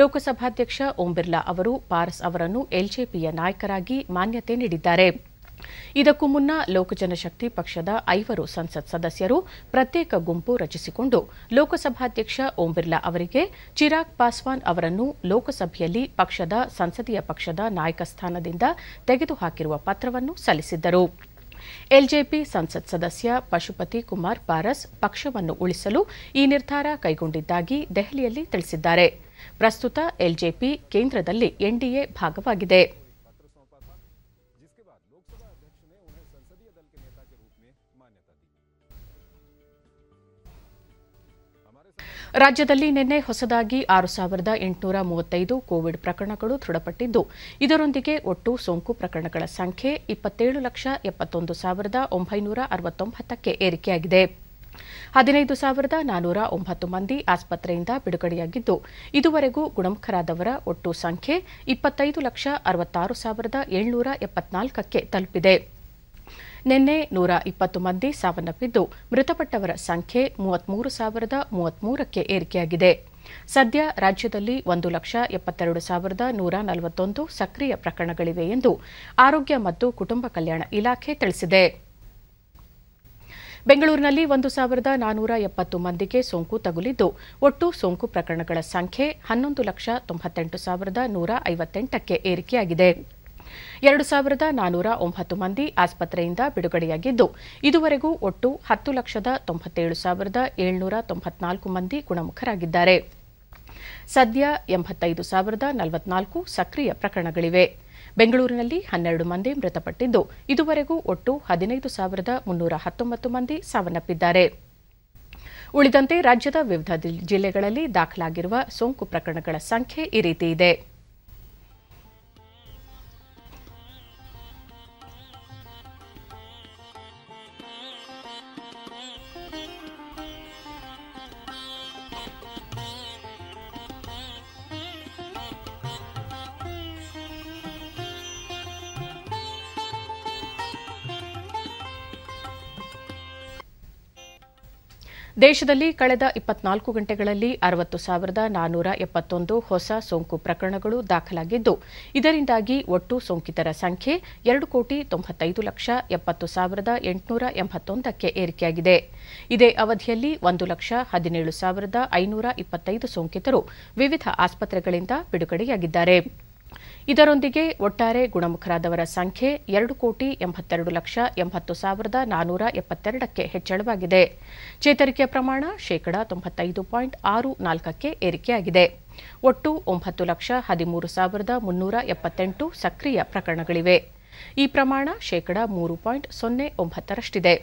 ಲೋಕಸಭಾಧ್ಯಕ್ಷ ಓಂ ಬಿರ್ಲಾ ಅವರು ಪಾರಸ್ ಅವರನ್ನು ಎಲ್ಜೆಪಿಯ ನಾಯಕರಾಗಿ ಮಾನ್ಯತೆ ನೀಡಿದ್ದಾರೆ ಇದಕ್ಕೂ ಮುನ್ನ ಲೋಕ ಜನಶಕ್ತಿ ಪಕ್ಷದ ಐವರು ಸಂಸತ್ ಸದಸ್ಯರು ಪ್ರತ್ಯೇಕ ಗುಂಪು ರಚಿಸಿಕೊಂಡು ಲೋಕಸಭಾಧ್ಯಕ್ಷ ಓಂ ಬಿರ್ಲಾ ಅವರಿಗೆ ಚಿರಾಗ್ ಪಾಸ್ವಾನ್ ಅವರನ್ನು ಲೋಕಸಭೆಯಲ್ಲಿ ಪಕ್ಷದ ಸಂಸದೀಯ ಪಕ್ಷದ ನಾಯಕ ಸ್ಥಾನದಿಂದ ತೆಗೆದುಹಾಕಿರುವ ಪತ್ರವನ್ನು ಸಲ್ಲಿಸಿದ್ದರು ಎಲ್ಜೆಪಿ ಸಂಸತ್ ಸದಸ್ಯ ಪಶುಪತಿ ಕುಮಾರ್ ಪಾರಸ್ ಪಕ್ಷವನ್ನು ಉಳಿಸಲು ಈ ನಿರ್ಧಾರ ಕೈಗೊಂಡಿದ್ದಾಗಿ ದೆಹಲಿಯಲ್ಲಿ ತಿಳಿಸಿದ್ದಾರೆ ಪ್ರಸ್ತುತ ಎಲ್ಜೆಪಿ ಕೇಂದ್ರದಲ್ಲಿ ಎನ್ಡಿಎ ಭಾಗವಾಗಿದೆ ರಾಜ್ಯದಲ್ಲಿ ನಿನ್ನೆ ಹೊಸದಾಗಿ ಆರು ಸಾವಿರದ ಎಂಟುನೂರ ಮೂವತ್ತೈದು ಕೋವಿಡ್ ಪ್ರಕರಣಗಳು ದೃಢಪಟ್ಟಿದ್ದು ಇದರೊಂದಿಗೆ ಒಟ್ಟು ಸೋಂಕು ಪ್ರಕರಣಗಳ ಸಂಖ್ಯೆ ಇಪ್ಪತ್ತೇಳು ಲಕ್ಷ ಎಪ್ಪತ್ತೊಂದು ಸಾವಿರದ ಒಂಬೈನೂರ ಅರವತ್ತೊಂಬತ್ತಕ್ಕೆ ಏರಿಕೆಯಾಗಿದೆ ಹದಿನೈದು ಸಾವಿರದ ನಾನೂರ ಒಂಬತ್ತು ಮಂದಿ ಆಸ್ಪತ್ರೆಯಿಂದ ಬಿಡುಗಡೆಯಾಗಿದ್ದು ಇದುವರೆಗೂ ಗುಣಮುಖರಾದವರ ಒಟ್ಟು ಸಂಖ್ಯೆ ಇಪ್ಪತ್ತೈದು ಲಕ್ಷ ಅರವತ್ತಾರು ಸಾವಿರದ ಏಳ್ನೂರ ಎಪ್ಪತ್ನಾಲ್ಕಕ್ಕೆ ತಲುಪಿದೆ ನಿನ್ನೆ ನೂರ ಇಪ್ಪತ್ತು ಮಂದಿ ಸಾವನ್ನಪ್ಪಿದ್ದು ಮೃತಪಟ್ಟವರ ಸಂಖ್ಯೆ ಮೂವತ್ಮೂರು ಸಾವಿರದ ಮೂವತ್ಮೂರಕ್ಕೆ ಏರಿಕೆಯಾಗಿದೆ ಸದ್ಯ ರಾಜ್ಯದಲ್ಲಿ ಒಂದು ಲಕ್ಷ ಎಪ್ಪತ್ತೆರಡು ಸಾವಿರದ ನೂರ ನಲವತ್ತೊಂದು ಸಕ್ರಿಯ ಪ್ರಕರಣಗಳಿವೆ ಎಂದು ಆರೋಗ್ಯ ಮತ್ತು ಕುಟುಂಬ ಕಲ್ಯಾಣ ಇಲಾಖೆ ತಿಳಿಸಿದೆ ಬೆಂಗಳೂರಿನಲ್ಲಿ ಒಂದು ಸಾವಿರದ ನಾನೂರ ಎಪ್ಪತ್ತು ಮಂದಿಗೆ ಸೋಂಕು ತಗುಲಿದ್ದು ಒಟ್ಟು ಸೋಂಕು ಪ್ರಕರಣಗಳ ಸಂಖ್ಯೆ ಹನ್ನೊಂದು ಲಕ್ಷ ತೊಂಬತ್ತೆಂಟು ಸಾವಿರದ ನೂರ ಐವತ್ತೆಂಟಕ್ಕೆ ಏರಿಕೆಯಾಗಿದೆ ಎರಡು ಸಾವಿರದ ನಾನೂರ ಒಂಬತ್ತು ಮಂದಿ ಆಸ್ಪತ್ರೆಯಿಂದ ಬಿಡುಗಡೆಯಾಗಿದ್ದು ಇದುವರೆಗೂ ಒಟ್ಟು ಹತ್ತು ಲಕ್ಷದ ತೊಂಬತ್ತೇಳು ಸಾವಿರದ ಏಳ್ನೂರ ತೊಂಬತ್ನಾಲ್ಕು ಮಂದಿ ಗುಣಮುಖರಾಗಿದ್ದಾರೆ ಸದ್ಯ ಎಂಬತ್ತೈದು ಸಾವಿರದ ನಲವತ್ನಾಲ್ಕು ಸಕ್ರಿಯ ಪ್ರಕರಣಗಳಿವೆ ಬೆಂಗಳೂರಿನಲ್ಲಿ ಹನ್ನೆರಡು ಮಂದಿ ಮೃತಪಟ್ಟಿದ್ದು ಇದುವರೆಗೂ ಒಟ್ಟು ಹದಿನೈದು ಸಾವಿರದ ಮುನ್ನೂರ ಹತ್ತೊಂಬತ್ತು ಮಂದಿ ಸಾವನ್ನಪ್ಪಿದ್ದಾರೆ ಉಳಿದಂತೆ ರಾಜ್ಯದ ವಿವಿಧ ಜಿಲ್ಲೆಗಳಲ್ಲಿ ದಾಖಲಾಗಿರುವ ಸೋಂಕು ಪ್ರಕರಣಗಳ ಸಂಖ್ಯೆ ಈ ರೀತಿ ಇದೆ ದೇಶದಲ್ಲಿ ಕಳೆದ ಇಪ್ಪತ್ನಾಲ್ಕು ಗಂಟೆಗಳಲ್ಲಿ ಅರವತ್ತು ಸಾವಿರದ ನಾನೂರ ಎಪ್ಪತ್ತೊಂದು ಹೊಸ ಸೋಂಕು ಪ್ರಕರಣಗಳು ದಾಖಲಾಗಿದ್ದು ಇದರಿಂದಾಗಿ ಒಟ್ಟು ಸೋಂಕಿತರ ಸಂಖ್ಯೆ ಎರಡು ಕೋಟಿ ತೊಂಬತ್ತೈದು ಲಕ್ಷ ಎಪ್ಪತ್ತು ಸಾವಿರದ ಎಂಟುನೂರ ಎಂಬತ್ತೊಂದಕ್ಕೆ ಏರಿಕೆಯಾಗಿದೆ ಇದೇ ಅವಧಿಯಲ್ಲಿ ಒಂದು ಲಕ್ಷ ಹದಿನೇಳು ಸಾವಿರದ ಐನೂರ ಇಪ್ಪತ್ತೈದು ಸೋಂಕಿತರು ವಿವಿಧ ಆಸ್ಪತ್ರೆಗಳಿಂದ ಬಿಡುಗಡೆಯಾಗಿದ್ದಾರೆ ಇದರೊಂದಿಗೆ ಒಟ್ಟಾರೆ ಗುಣಮುಖರಾದವರ ಸಂಖ್ಯೆ ಎರಡು ಕೋಟಿ ಎಂಬತ್ತೆರಡು ಲಕ್ಷ ಎಂಬತ್ತು ಸಾವಿರದ ನಾನೂರ ಎಪ್ಪತ್ತೆರಡಕ್ಕೆ ಹೆಚ್ಚಳವಾಗಿದೆ ಚೇತರಿಕೆ ಪ್ರಮಾಣ ಶೇಕಡಾ ತೊಂಬತ್ತೈದು ಪಾಯಿಂಟ್ ಆರು ನಾಲ್ಕಕ್ಕೆ ಏರಿಕೆಯಾಗಿದೆ ಒಟ್ಟು ಒಂಬತ್ತು ಲಕ್ಷ ಹದಿಮೂರು ಸಾವಿರದ ಮುನ್ನೂರ ಎಪ್ಪತ್ತೆಂಟು ಸಕ್ರಿಯ ಪ್ರಕರಣಗಳಿವೆ ಈ ಪ್ರಮಾಣ ಶೇಕಡ ಮೂರು ಪಾಯಿಂಟ್ ಸೊನ್ನೆ ಒಂಬತ್ತರಷ್ಟಿದೆ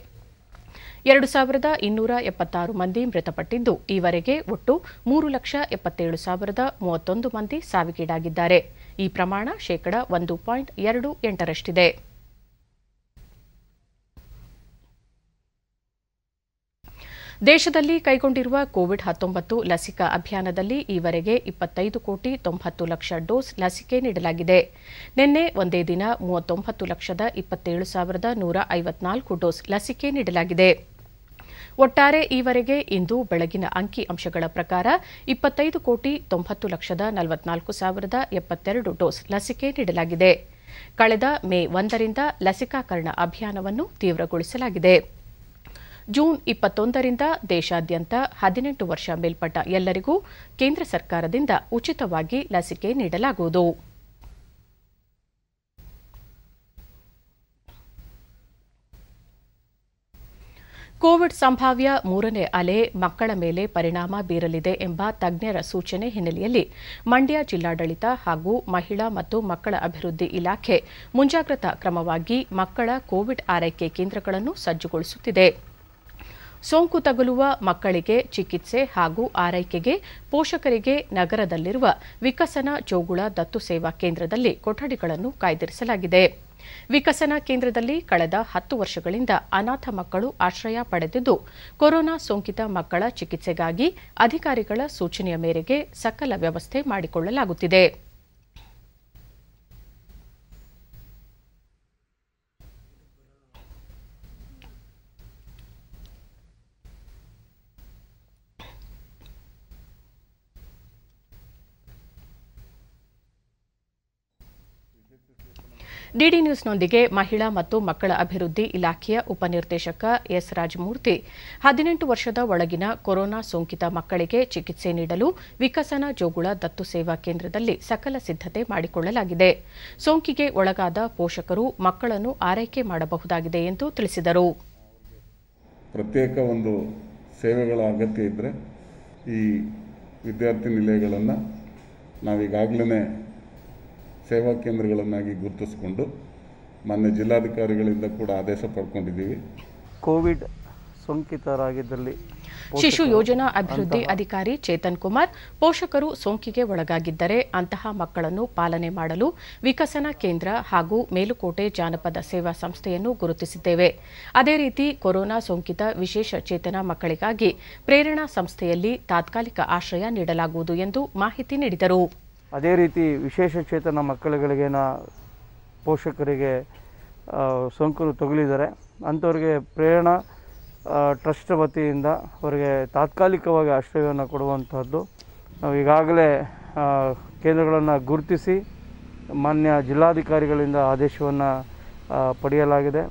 ಎರಡು ಸಾವಿರದ ಇನ್ನೂರ ಎಪ್ಪತ್ತಾರು ಮಂದಿ ಮೃತಪಟ್ಟಿದ್ದು ಈವರೆಗೆ ಒಟ್ಟು ಮೂರು ಲಕ್ಷ ಎಪ್ಪತ್ತೇಳು ಸಾವಿರದ ಮೂವತ್ತೊಂದು ಮಂದಿ ಸಾವಿಗೀಡಾಗಿದ್ದಾರೆ ಈ ಪ್ರಮಾಣ ಶೇಕಡ ಒಂದು ಪಾಯಿಂಟ್ ಎರಡು ಎಂಟರಷ್ಟಿದೆ ದೇಶದಲ್ಲಿ ಕೈಗೊಂಡಿರುವ ಕೋವಿಡ್ ಹತ್ತೊಂಬತ್ತು ಲಸಿಕಾ ಅಭಿಯಾನದಲ್ಲಿ ಈವರೆಗೆ ಇಪ್ಪತ್ತೈದು ಕೋಟಿ ತೊಂಬತ್ತು ಲಕ್ಷ ಡೋಸ್ ಲಸಿಕೆ ನೀಡಲಾಗಿದೆ ನಿನ್ನೆ ಒಂದೇ ದಿನ ಮೂವತ್ತೊಂಬತ್ತು ಲಕ್ಷದ ಇಪ್ಪತ್ತೇಳು ಸಾವಿರದ ನೂರ ಐವತ್ನಾಲ್ಕು ಡೋಸ್ ಲಸಿಕೆ ನೀಡಲಾಗಿದೆ ಒಟ್ಟಾರೆ ಈವರೆಗೆ ಇಂದು ಬೆಳಗಿನ ಅಂಕಿ ಅಂಶಗಳ ಪ್ರಕಾರ ಇಪ್ಪತ್ತೈದು ಕೋಟಿ ತೊಂಬತ್ತು ಲಕ್ಷದ ನಲವತ್ನಾಲ್ಕು ಸಾವಿರದ ಎಪ್ಪತ್ತೆರಡು ಡೋಸ್ ಲಸಿಕೆ ನೀಡಲಾಗಿದೆ ಕಳೆದ ಮೇ ಒಂದರಿಂದ ಲಸಿಕಾಕರಣ ಅಭಿಯಾನವನ್ನು ತೀವ್ರಗೊಳಿಸಲಾಗಿದೆ ಜೂನ್ ಇಪ್ಪತ್ತೊಂದರಿಂದ ದೇಶಾದ್ಯಂತ ಹದಿನೆಂಟು ವರ್ಷ ಮೇಲ್ಪಟ್ಟ ಎಲ್ಲರಿಗೂ ಕೇಂದ್ರ ಸರ್ಕಾರದಿಂದ ಉಚಿತವಾಗಿ ಲಸಿಕೆ ನೀಡಲಾಗುವುದು ಕೋವಿಡ್ ಸಂಭಾವ್ಯ ಮೂರನೇ ಅಲೆ ಮಕ್ಕಳ ಮೇಲೆ ಪರಿಣಾಮ ಬೀರಲಿದೆ ಎಂಬ ತಜ್ಞರ ಸೂಚನೆ ಹಿನ್ನೆಲೆಯಲ್ಲಿ ಮಂಡ್ಯ ಜಿಲ್ಲಾಡಳಿತ ಹಾಗೂ ಮಹಿಳಾ ಮತ್ತು ಮಕ್ಕಳ ಅಭಿವೃದ್ಧಿ ಇಲಾಖೆ ಮುಂಜಾಗ್ರತಾ ಕ್ರಮವಾಗಿ ಮಕ್ಕಳ ಕೋವಿಡ್ ಆರೈಕೆ ಕೇಂದ್ರಗಳನ್ನು ಸಜ್ಜುಗೊಳಿಸುತ್ತಿದೆ ಸೋಂಕು ತಗುಲುವ ಮಕ್ಕಳಿಗೆ ಚಿಕಿತ್ಸೆ ಹಾಗೂ ಆರೈಕೆಗೆ ಪೋಷಕರಿಗೆ ನಗರದಲ್ಲಿರುವ ವಿಕಸನ ಜೋಗುಳ ದತ್ತು ಸೇವಾ ಕೇಂದ್ರದಲ್ಲಿ ಕೊಠಡಿಗಳನ್ನು ಕಾಯ್ದಿರಿಸಲಾಗಿದೆ ವಿಕಸನ ಕೇಂದ್ರದಲ್ಲಿ ಕಳೆದ ಹತ್ತು ವರ್ಷಗಳಿಂದ ಅನಾಥ ಮಕ್ಕಳು ಆಶ್ರಯ ಪಡೆದಿದ್ದು ಕೊರೋನಾ ಸೋಂಕಿತ ಮಕ್ಕಳ ಚಿಕಿತ್ಸೆಗಾಗಿ ಅಧಿಕಾರಿಗಳ ಸೂಚನೆಯ ಮೇರೆಗೆ ಸಕಲ ವ್ಯವಸ್ಥೆ ಮಾಡಿಕೊಳ್ಳಲಾಗುತ್ತಿದೆ ಡಿಡಿ ನ್ಯೂಸ್ನೊಂದಿಗೆ ಮಹಿಳಾ ಮತ್ತು ಮಕ್ಕಳ ಅಭಿವೃದ್ಧಿ ಇಲಾಖೆಯ ಉಪನಿರ್ದೇಶಕ ಎಸ್ ರಾಜಮೂರ್ತಿ ಹದಿನೆಂಟು ವರ್ಷದ ಒಳಗಿನ ಕೊರೋನಾ ಸೋಂಕಿತ ಮಕ್ಕಳಿಗೆ ಚಿಕಿತ್ಸೆ ನೀಡಲು ವಿಕಸನ ಜೋಗುಳ ದತ್ತು ಸೇವಾ ಕೇಂದ್ರದಲ್ಲಿ ಸಕಲ ಸಿದ್ದತೆ ಮಾಡಿಕೊಳ್ಳಲಾಗಿದೆ ಸೋಂಕಿಗೆ ಒಳಗಾದ ಪೋಷಕರು ಮಕ್ಕಳನ್ನು ಆರೈಕೆ ಮಾಡಬಹುದಾಗಿದೆ ಎಂದು ತಿಳಿಸಿದರು ಪ್ರತ್ಯೇಕ ಒಂದು ಸೇವೆಗಳ ಅಗತ್ಯ ಇದ್ದರೆ ಈ ವಿದ್ಯಾರ್ಥಿ ನಿಲಯಗಳನ್ನು ನಾವೀಗಾಗಲೇ ಸೇವಾ ಕೇಂದ್ರಗಳನ್ನಾಗಿ ಗುರುತಿಸಿಕೊಂಡು ಮಾನ್ಯ ಜಿಲ್ಲಾಧಿಕಾರಿಗಳಿಂದ ಕೂಡ ಆದೇಶ ಪಡ್ಕೊಂಡಿದ್ದೀವಿ ಕೋವಿಡ್ ಸೋಂಕಿತರಾಗಿದ್ದಲ್ಲಿ ಶಿಶು ಯೋಜನಾ ಅಭಿವೃದ್ಧಿ ಅಧಿಕಾರಿ ಚೇತನ್ ಕುಮಾರ್ ಪೋಷಕರು ಸೋಂಕಿಗೆ ಒಳಗಾಗಿದ್ದರೆ ಅಂತಹ ಮಕ್ಕಳನ್ನು ಪಾಲನೆ ಮಾಡಲು ವಿಕಸನ ಕೇಂದ್ರ ಹಾಗೂ ಮೇಲುಕೋಟೆ ಜಾನಪದ ಸೇವಾ ಸಂಸ್ಥೆಯನ್ನು ಗುರುತಿಸಿದ್ದೇವೆ ಅದೇ ರೀತಿ ಕೊರೋನಾ ಸೋಂಕಿತ ವಿಶೇಷ ಚೇತನ ಮಕ್ಕಳಿಗಾಗಿ ಪ್ರೇರಣಾ ಸಂಸ್ಥೆಯಲ್ಲಿ ತಾತ್ಕಾಲಿಕ ಆಶ್ರಯ ನೀಡಲಾಗುವುದು ಎಂದು ಮಾಹಿತಿ ನೀಡಿದರು ಅದೇ ರೀತಿ ವಿಶೇಷ ಚೇತನ ಮಕ್ಕಳುಗಳಿಗೇನ ಪೋಷಕರಿಗೆ ಸೋಂಕು ತಗುಲಿದ್ದಾರೆ ಅಂಥವ್ರಿಗೆ ಪ್ರೇರಣಾ ಟ್ರಸ್ಟ್ ವತಿಯಿಂದ ಅವರಿಗೆ ತಾತ್ಕಾಲಿಕವಾಗಿ ಆಶ್ರಯವನ್ನು ಕೊಡುವಂಥದ್ದು ನಾವು ಈಗಾಗಲೇ ಕೇಂದ್ರಗಳನ್ನು ಗುರುತಿಸಿ ಮಾನ್ಯ ಜಿಲ್ಲಾಧಿಕಾರಿಗಳಿಂದ ಆದೇಶವನ್ನು ಪಡೆಯಲಾಗಿದೆ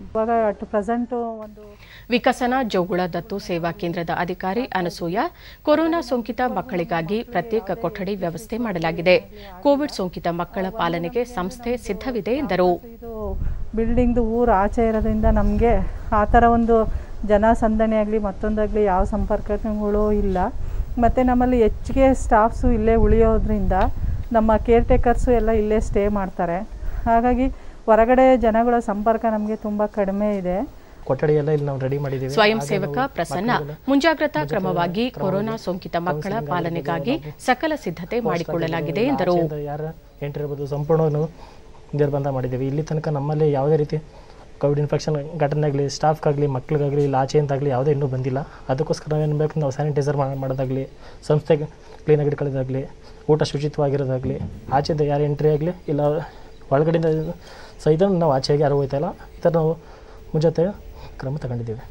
ವಿಕಸನ ಜೋಗುಳ ದತ್ತು ಸೇವಾ ಕೇಂದ್ರದ ಅಧಿಕಾರಿ ಅನಸೂಯ ಕೊರೋನಾ ಸೋಂಕಿತ ಮಕ್ಕಳಿಗಾಗಿ ಪ್ರತ್ಯೇಕ ಕೊಠಡಿ ವ್ಯವಸ್ಥೆ ಮಾಡಲಾಗಿದೆ ಕೋವಿಡ್ ಸೋಂಕಿತ ಮಕ್ಕಳ ಪಾಲನೆಗೆ ಸಂಸ್ಥೆ ಸಿದ್ಧವಿದೆ ಎಂದರು ಬಿಲ್ಡಿಂಗ್ ಊರು ಆಚೆ ಇರೋದ್ರಿಂದ ನಮಗೆ ಆ ಥರ ಒಂದು ಜನಸಂದಣಿ ಆಗಲಿ ಮತ್ತೊಂದಾಗಲಿ ಯಾವ ಸಂಪರ್ಕಗಳು ಇಲ್ಲ ಮತ್ತು ನಮ್ಮಲ್ಲಿ ಹೆಚ್ಚಿಗೆ ಸ್ಟಾಫ್ಸು ಇಲ್ಲೇ ಉಳಿಯೋದ್ರಿಂದ ನಮ್ಮ ಕೇರ್ ಟೇಕರ್ಸು ಎಲ್ಲ ಇಲ್ಲೇ ಸ್ಟೇ ಮಾಡ್ತಾರೆ ಹಾಗಾಗಿ ಹೊರಗಡೆ ಜನಗಳ ಸಂಪರ್ಕ ನಮಗೆ ತುಂಬಾ ಕಡಿಮೆ ಇದೆ ಇಲ್ಲಿ ನಾವು ರೆಡಿ ಮಾಡಿದ್ದೀವಿ ಸ್ವಯಂ ಸೇವಕ ಪ್ರಸನ್ನ ಮುಂಜಾಗ್ರತಾ ಕ್ರಮವಾಗಿ ಕೊರೋನಾ ಸೋಂಕಿತ ಮಕ್ಕಳ ಪಾಲನೆಗಾಗಿ ಸಕಲ ಸಿದ್ಧತೆ ಮಾಡಿಕೊಳ್ಳಲಾಗಿದೆ ಎಂದರು ಯಾರ ಎಂಟ್ರಿ ಇರ್ಬೋದು ನಿರ್ಬಂಧ ಮಾಡಿದ್ದೀವಿ ಇಲ್ಲಿ ತನಕ ನಮ್ಮಲ್ಲಿ ಯಾವುದೇ ರೀತಿ ಕೋವಿಡ್ ಇನ್ಫೆಕ್ಷನ್ ಘಟನೆ ಆಗಲಿ ಸ್ಟಾಫ್ಗಾಗಲಿ ಮಕ್ಕಳಿಗಾಗಲಿ ಇಲ್ಲ ಆಚೆ ಆಗಲಿ ಯಾವುದೇ ಇನ್ನೂ ಬಂದಿಲ್ಲ ಅದಕ್ಕೋಸ್ಕರ ಏನು ಬೇಕು ನಾವು ಸ್ಯಾನಿಟೈಸರ್ ಮಾಡೋದಾಗಲಿ ಸಂಸ್ಥೆಗೆ ಕ್ಲೀನಾಗಿ ಇಟ್ಕೊಳ್ಳೋದಾಗಲಿ ಊಟ ಶುಚಿತ್ವವಾಗಿರೋದಾಗಲಿ ಆಚೆದ ಯಾರು ಎಂಟ್ರಿ ಆಗಲಿ ಇಲ್ಲ ಒಳಗಡೆಯಿಂದ ಸೊ ಇದನ್ನು ನಾವು ಆಚೆಗೆ ಯಾರು ಇದರ ನಾವು ಮುಂಜಾತೆ ಕ್ರಮ ತಗೊಂಡಿದ್ದೀವಿ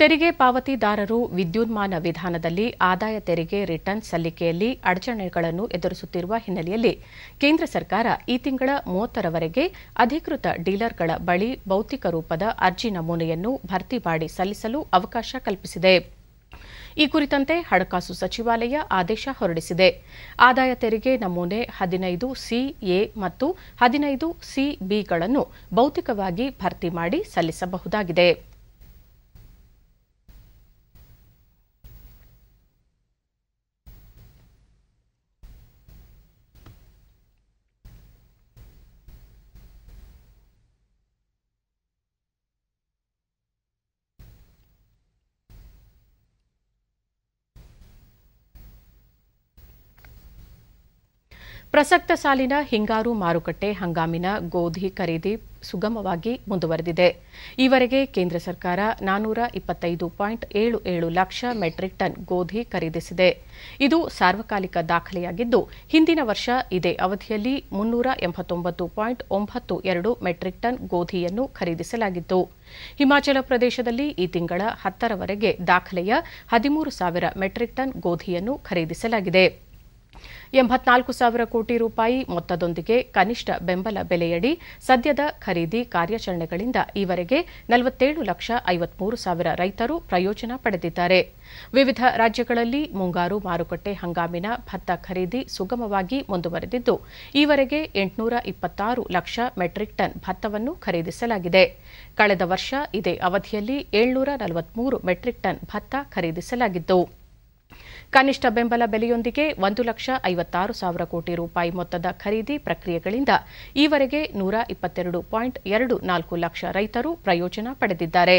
ತೆರಿಗೆ ಪಾವತಿದಾರರು ವಿದ್ಯುನ್ಮಾನ ವಿಧಾನದಲ್ಲಿ ಆದಾಯ ತೆರಿಗೆ ರಿಟರ್ನ್ ಸಲ್ಲಿಕೆಯಲ್ಲಿ ಅಡಚಣೆಗಳನ್ನು ಎದುರಿಸುತ್ತಿರುವ ಹಿನ್ನೆಲೆಯಲ್ಲಿ ಕೇಂದ್ರ ಸರ್ಕಾರ ಈ ತಿಂಗಳ ಮೂವತ್ತರವರೆಗೆ ಅಧಿಕೃತ ಡೀಲರ್ಗಳ ಬಳಿ ಭೌತಿಕ ರೂಪದ ಅರ್ಜಿ ನಮೂನೆಯನ್ನು ಭರ್ತಿ ಮಾಡಿ ಸಲ್ಲಿಸಲು ಅವಕಾಶ ಕಲ್ಪಿಸಿದೆ ಈ ಕುರಿತಂತೆ ಹಣಕಾಸು ಸಚಿವಾಲಯ ಆದೇಶ ಹೊರಡಿಸಿದೆ ಆದಾಯ ತೆರಿಗೆ ನಮೂನೆ ಹದಿನೈದು ಸಿ ಮತ್ತು ಹದಿನೈದು ಸಿ ಬಿಗಳನ್ನು ಭೌತಿಕವಾಗಿ ಭರ್ತಿ ಮಾಡಿ ಸಲ್ಲಿಸಬಹುದಾಗಿದೆ ಪ್ರಸಕ್ತ ಸಾಲಿನ ಹಿಂಗಾರು ಮಾರುಕಟ್ಟೆ ಹಂಗಾಮಿನ ಗೋಧಿ ಖರೀದಿ ಸುಗಮವಾಗಿ ಮುಂದುವರೆದಿದೆ ಈವರೆಗೆ ಕೇಂದ್ರ ಸರ್ಕಾರ ನಾನೂರ ಇಪ್ಪತ್ತೈದು ಪಾಯಿಂಟ್ ಏಳು ಏಳು ಲಕ್ಷ ಮೆಟ್ರಿಕ್ ಟನ್ ಗೋಧಿ ಖರೀದಿಸಿದೆ ಇದು ಸಾರ್ವಕಾಲಿಕ ದಾಖಲೆಯಾಗಿದ್ದು ಹಿಂದಿನ ವರ್ಷ ಇದೇ ಅವಧಿಯಲ್ಲಿ ಮುನ್ನೂರ ಎಂಬತ್ತೊಂಬತ್ತು ಪಾಯಿಂಟ್ ಒಂಬತ್ತು ಎರಡು ಮೆಟ್ರಿಕ್ ಟನ್ ಗೋಧಿಯನ್ನು ಖರೀದಿಸಲಾಗಿತ್ತು ಹಿಮಾಚಲ ಪ್ರದೇಶದಲ್ಲಿ ಈ ತಿಂಗಳ ಹತ್ತರವರೆಗೆ ದಾಖಲೆಯ ಹದಿಮೂರು ಸಾವಿರ ಮೆಟ್ರಿಕ್ ಟನ್ ಗೋಧಿಯನ್ನು ಖರೀದಿಸಲಾಗಿದೆ ಎಂಬತ್ನಾಲ್ಕು ಸಾವಿರ ಕೋಟಿ ರೂಪಾಯಿ ಮೊತ್ತದೊಂದಿಗೆ ಕನಿಷ್ಠ ಬೆಂಬಲ ಬೆಲೆಯಡಿ ಸದ್ಯದ ಖರೀದಿ ಕಾರ್ಯಾಚರಣೆಗಳಿಂದ ಈವರೆಗೆ ನಲವತ್ತೇಳು ಲಕ್ಷ ಐವತ್ಮೂರು ಸಾವಿರ ರೈತರು ಪ್ರಯೋಜನ ಪಡೆದಿದ್ದಾರೆ ವಿವಿಧ ರಾಜ್ಯಗಳಲ್ಲಿ ಮುಂಗಾರು ಮಾರುಕಟ್ಟೆ ಹಂಗಾಮಿನ ಭತ್ತ ಖರೀದಿ ಸುಗಮವಾಗಿ ಮುಂದುವರೆದಿದ್ದು ಈವರೆಗೆ ಎಂಟುನೂರ ಇಪ್ಪತ್ತಾರು ಲಕ್ಷ ಮೆಟ್ರಿಕ್ ಟನ್ ಭತ್ತವನ್ನು ಖರೀದಿಸಲಾಗಿದೆ ಕಳೆದ ವರ್ಷ ಇದೇ ಅವಧಿಯಲ್ಲಿ ಏಳ್ನೂರ ನಲವತ್ಮೂರು ಮೆಟ್ರಿಕ್ ಟನ್ ಭತ್ತ ಖರೀದಿಸಲಾಗಿದ್ದು ಕನಿಷ್ಠ ಬೆಂಬಲ ಬೆಲೆಯೊಂದಿಗೆ ಒಂದು ಲಕ್ಷ ಐವತ್ತಾರು ಸಾವಿರ ಕೋಟಿ ರೂಪಾಯಿ ಮೊತ್ತದ ಖರೀದಿ ಪ್ರಕ್ರಿಯೆಗಳಿಂದ ಈವರೆಗೆ ನೂರ ಇಪ್ಪತ್ತೆರಡು ಪಾಯಿಂಟ್ ಎರಡು ನಾಲ್ಕು ಲಕ್ಷ ರೈತರು ಪ್ರಯೋಜನ ಪಡೆದಿದ್ದಾರೆ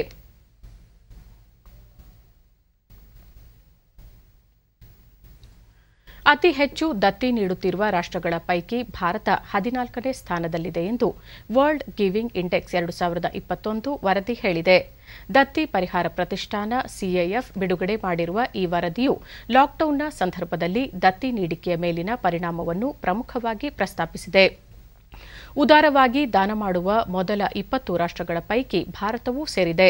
ಅತಿ ಹೆಚ್ಚು ದತ್ತಿ ನೀಡುತ್ತಿರುವ ರಾಷ್ಟ್ರಗಳ ಪೈಕಿ ಭಾರತ ಹದಿನಾಲ್ಕನೇ ಸ್ಥಾನದಲ್ಲಿದೆ ಎಂದು ವರ್ಲ್ಡ್ ಗಿವಿಂಗ್ ಇಂಡೆಕ್ಸ್ ಎರಡು ಸಾವಿರದ ಇಪ್ಪತ್ತೊಂದು ವರದಿ ಹೇಳಿದೆ ದತ್ತಿ ಪರಿಹಾರ ಪ್ರತಿಷ್ಠಾನ ಸಿಎಎಫ್ ಬಿಡುಗಡೆ ಮಾಡಿರುವ ಈ ವರದಿಯು ಲಾಕ್ಡೌನ್ನ ಸಂದರ್ಭದಲ್ಲಿ ದತ್ತಿ ನೀಡಿಕೆಯ ಮೇಲಿನ ಪರಿಣಾಮವನ್ನು ಪ್ರಮುಖವಾಗಿ ಪ್ರಸ್ತಾಪಿಸಿದೆ ಉದಾರವಾಗಿ ದಾನ ಮಾಡುವ ಮೊದಲ ಇಪ್ಪತ್ತು ರಾಷ್ಟ್ರಗಳ ಪೈಕಿ ಭಾರತವೂ ಸೇರಿದೆ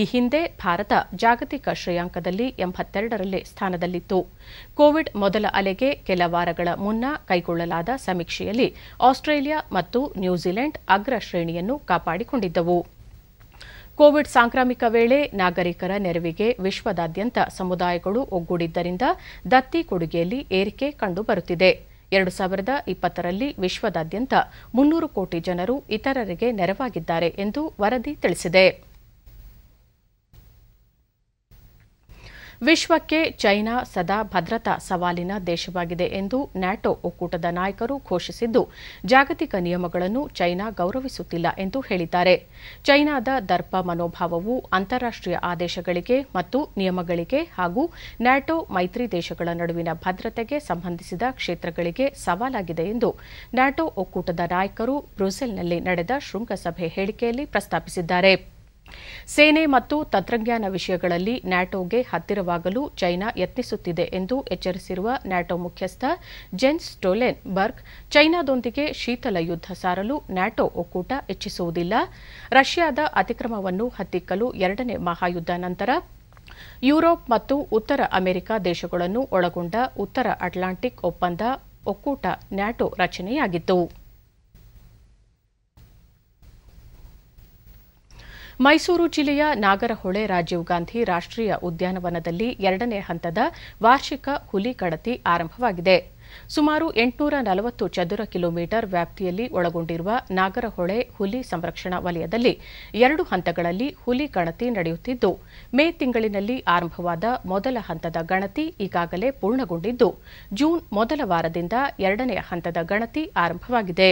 ಈ ಹಿಂದೆ ಭಾರತ ಜಾಗತಿಕ ಶ್ರೇಯಾಂಕದಲ್ಲಿ ಎಂಬತ್ತೆರಡರಲ್ಲೇ ಸ್ಥಾನದಲ್ಲಿತ್ತು ಕೋವಿಡ್ ಮೊದಲ ಅಲೆಗೆ ಕೆಲ ವಾರಗಳ ಮುನ್ನ ಕೈಗೊಳ್ಳಲಾದ ಸಮೀಕ್ಷೆಯಲ್ಲಿ ಆಸ್ಟ್ರೇಲಿಯಾ ಮತ್ತು ನ್ಯೂಜಿಲೆಂಡ್ ಅಗ್ರ ಶ್ರೇಣಿಯನ್ನು ಕಾಪಾಡಿಕೊಂಡಿದ್ದವು ಕೋವಿಡ್ ಸಾಂಕ್ರಾಮಿಕ ವೇಳೆ ನಾಗರಿಕರ ನೆರವಿಗೆ ವಿಶ್ವದಾದ್ಯಂತ ಸಮುದಾಯಗಳು ಒಗ್ಗೂಡಿದ್ದರಿಂದ ದತ್ತಿ ಕೊಡುಗೆಯಲ್ಲಿ ಏರಿಕೆ ಕಂಡುಬರುತ್ತಿದೆ ಎರಡು ಸಾವಿರದ ಇಪ್ಪತ್ತರಲ್ಲಿ ವಿಶ್ವದಾದ್ಯಂತ ಮುನ್ನೂರು ಕೋಟಿ ಜನರು ಇತರರಿಗೆ ನೆರವಾಗಿದ್ದಾರೆ ಎಂದು ವರದಿ ತಿಳಿಸಿದೆ ವಿಶ್ವಕ್ಕೆ ಚೈನಾ ಸದಾ ಭದ್ರತಾ ಸವಾಲಿನ ದೇಶವಾಗಿದೆ ಎಂದು ನ್ಯಾಟೋ ಒಕ್ಕೂಟದ ನಾಯಕರು ಘೋಷಿಸಿದ್ದು ಜಾಗತಿಕ ನಿಯಮಗಳನ್ನು ಚೈನಾ ಗೌರವಿಸುತ್ತಿಲ್ಲ ಎಂದು ಹೇಳಿದ್ದಾರೆ ಚೈನಾದ ದರ್ಪ ಮನೋಭಾವವು ಅಂತಾರಾಷ್ಟೀಯ ಆದೇಶಗಳಿಗೆ ಮತ್ತು ನಿಯಮಗಳಿಗೆ ಹಾಗೂ ನ್ಯಾಟೋ ಮೈತ್ರಿ ದೇಶಗಳ ನಡುವಿನ ಭದ್ರತೆಗೆ ಸಂಬಂಧಿಸಿದ ಕ್ಷೇತ್ರಗಳಿಗೆ ಸವಾಲಾಗಿದೆ ಎಂದು ನ್ಯಾಟೋ ಒಕ್ಕೂಟದ ನಾಯಕರು ಬ್ರುಸೆಲ್ನಲ್ಲಿ ನಡೆದ ಶೃಂಗಸಭೆ ಹೇಳಿಕೆಯಲ್ಲಿ ಪ್ರಸ್ತಾಪಿಸಿದ್ದಾರೆ ಸೇನೆ ಮತ್ತು ತಂತ್ರಜ್ಞಾನ ವಿಷಯಗಳಲ್ಲಿ ನ್ಯಾಟೋಗೆ ಹತ್ತಿರವಾಗಲು ಚೈನಾ ಯತ್ನಿಸುತ್ತಿದೆ ಎಂದು ಎಚ್ಚರಿಸಿರುವ ನ್ಯಾಟೋ ಮುಖ್ಯಸ್ಥ ಜೆನ್ಸ್ ಸ್ಟೋಲೆನ್ ಬರ್ಗ್ ಚೈನಾದೊಂದಿಗೆ ಶೀತಲ ಯುದ್ಧ ಸಾರಲು ನ್ಯಾಟೋ ಒಕ್ಕೂಟ ಹೆಚ್ಚಿಸುವುದಿಲ್ಲ ರಷ್ಯಾದ ಅತಿಕ್ರಮವನ್ನು ಹತ್ತಿಕ್ಕಲು ಎರಡನೇ ಮಹಾಯುದ್ಧ ನಂತರ ಯುರೋಪ್ ಮತ್ತು ಉತ್ತರ ಅಮೆರಿಕ ದೇಶಗಳನ್ನು ಒಳಗೊಂಡ ಉತ್ತರ ಅಟ್ಲಾಂಟಿಕ್ ಒಪ್ಪಂದ ಒಕ್ಕೂಟ ನ್ಯಾಟೋ ರಚನೆಯಾಗಿತ್ತು ಮೈಸೂರು ಜಿಲ್ಲೆಯ ನಾಗರಹೊಳೆ ರಾಜೀವ್ ಗಾಂಧಿ ರಾಷ್ಟ್ರೀಯ ಉದ್ಯಾನವನದಲ್ಲಿ ಎರಡನೇ ಹಂತದ ವಾರ್ಷಿಕ ಹುಲಿ ಕಡತಿ ಆರಂಭವಾಗಿದೆ ಸುಮಾರು ಎಂಟುನೂರ ನಲವತ್ತು ಚದುರ ಕಿಲೋಮೀಟರ್ ವ್ಯಾಪ್ತಿಯಲ್ಲಿ ಒಳಗೊಂಡಿರುವ ನಾಗರಹೊಳೆ ಹುಲಿ ಸಂರಕ್ಷಣಾ ವಲಯದಲ್ಲಿ ಎರಡು ಹಂತಗಳಲ್ಲಿ ಹುಲಿ ಗಣತಿ ನಡೆಯುತ್ತಿದ್ದು ಮೇ ತಿಂಗಳಿನಲ್ಲಿ ಆರಂಭವಾದ ಮೊದಲ ಹಂತದ ಗಣತಿ ಈಗಾಗಲೇ ಪೂರ್ಣಗೊಂಡಿದ್ದು ಜೂನ್ ಮೊದಲ ವಾರದಿಂದ ಎರಡನೇ ಹಂತದ ಗಣತಿ ಆರಂಭವಾಗಿದೆ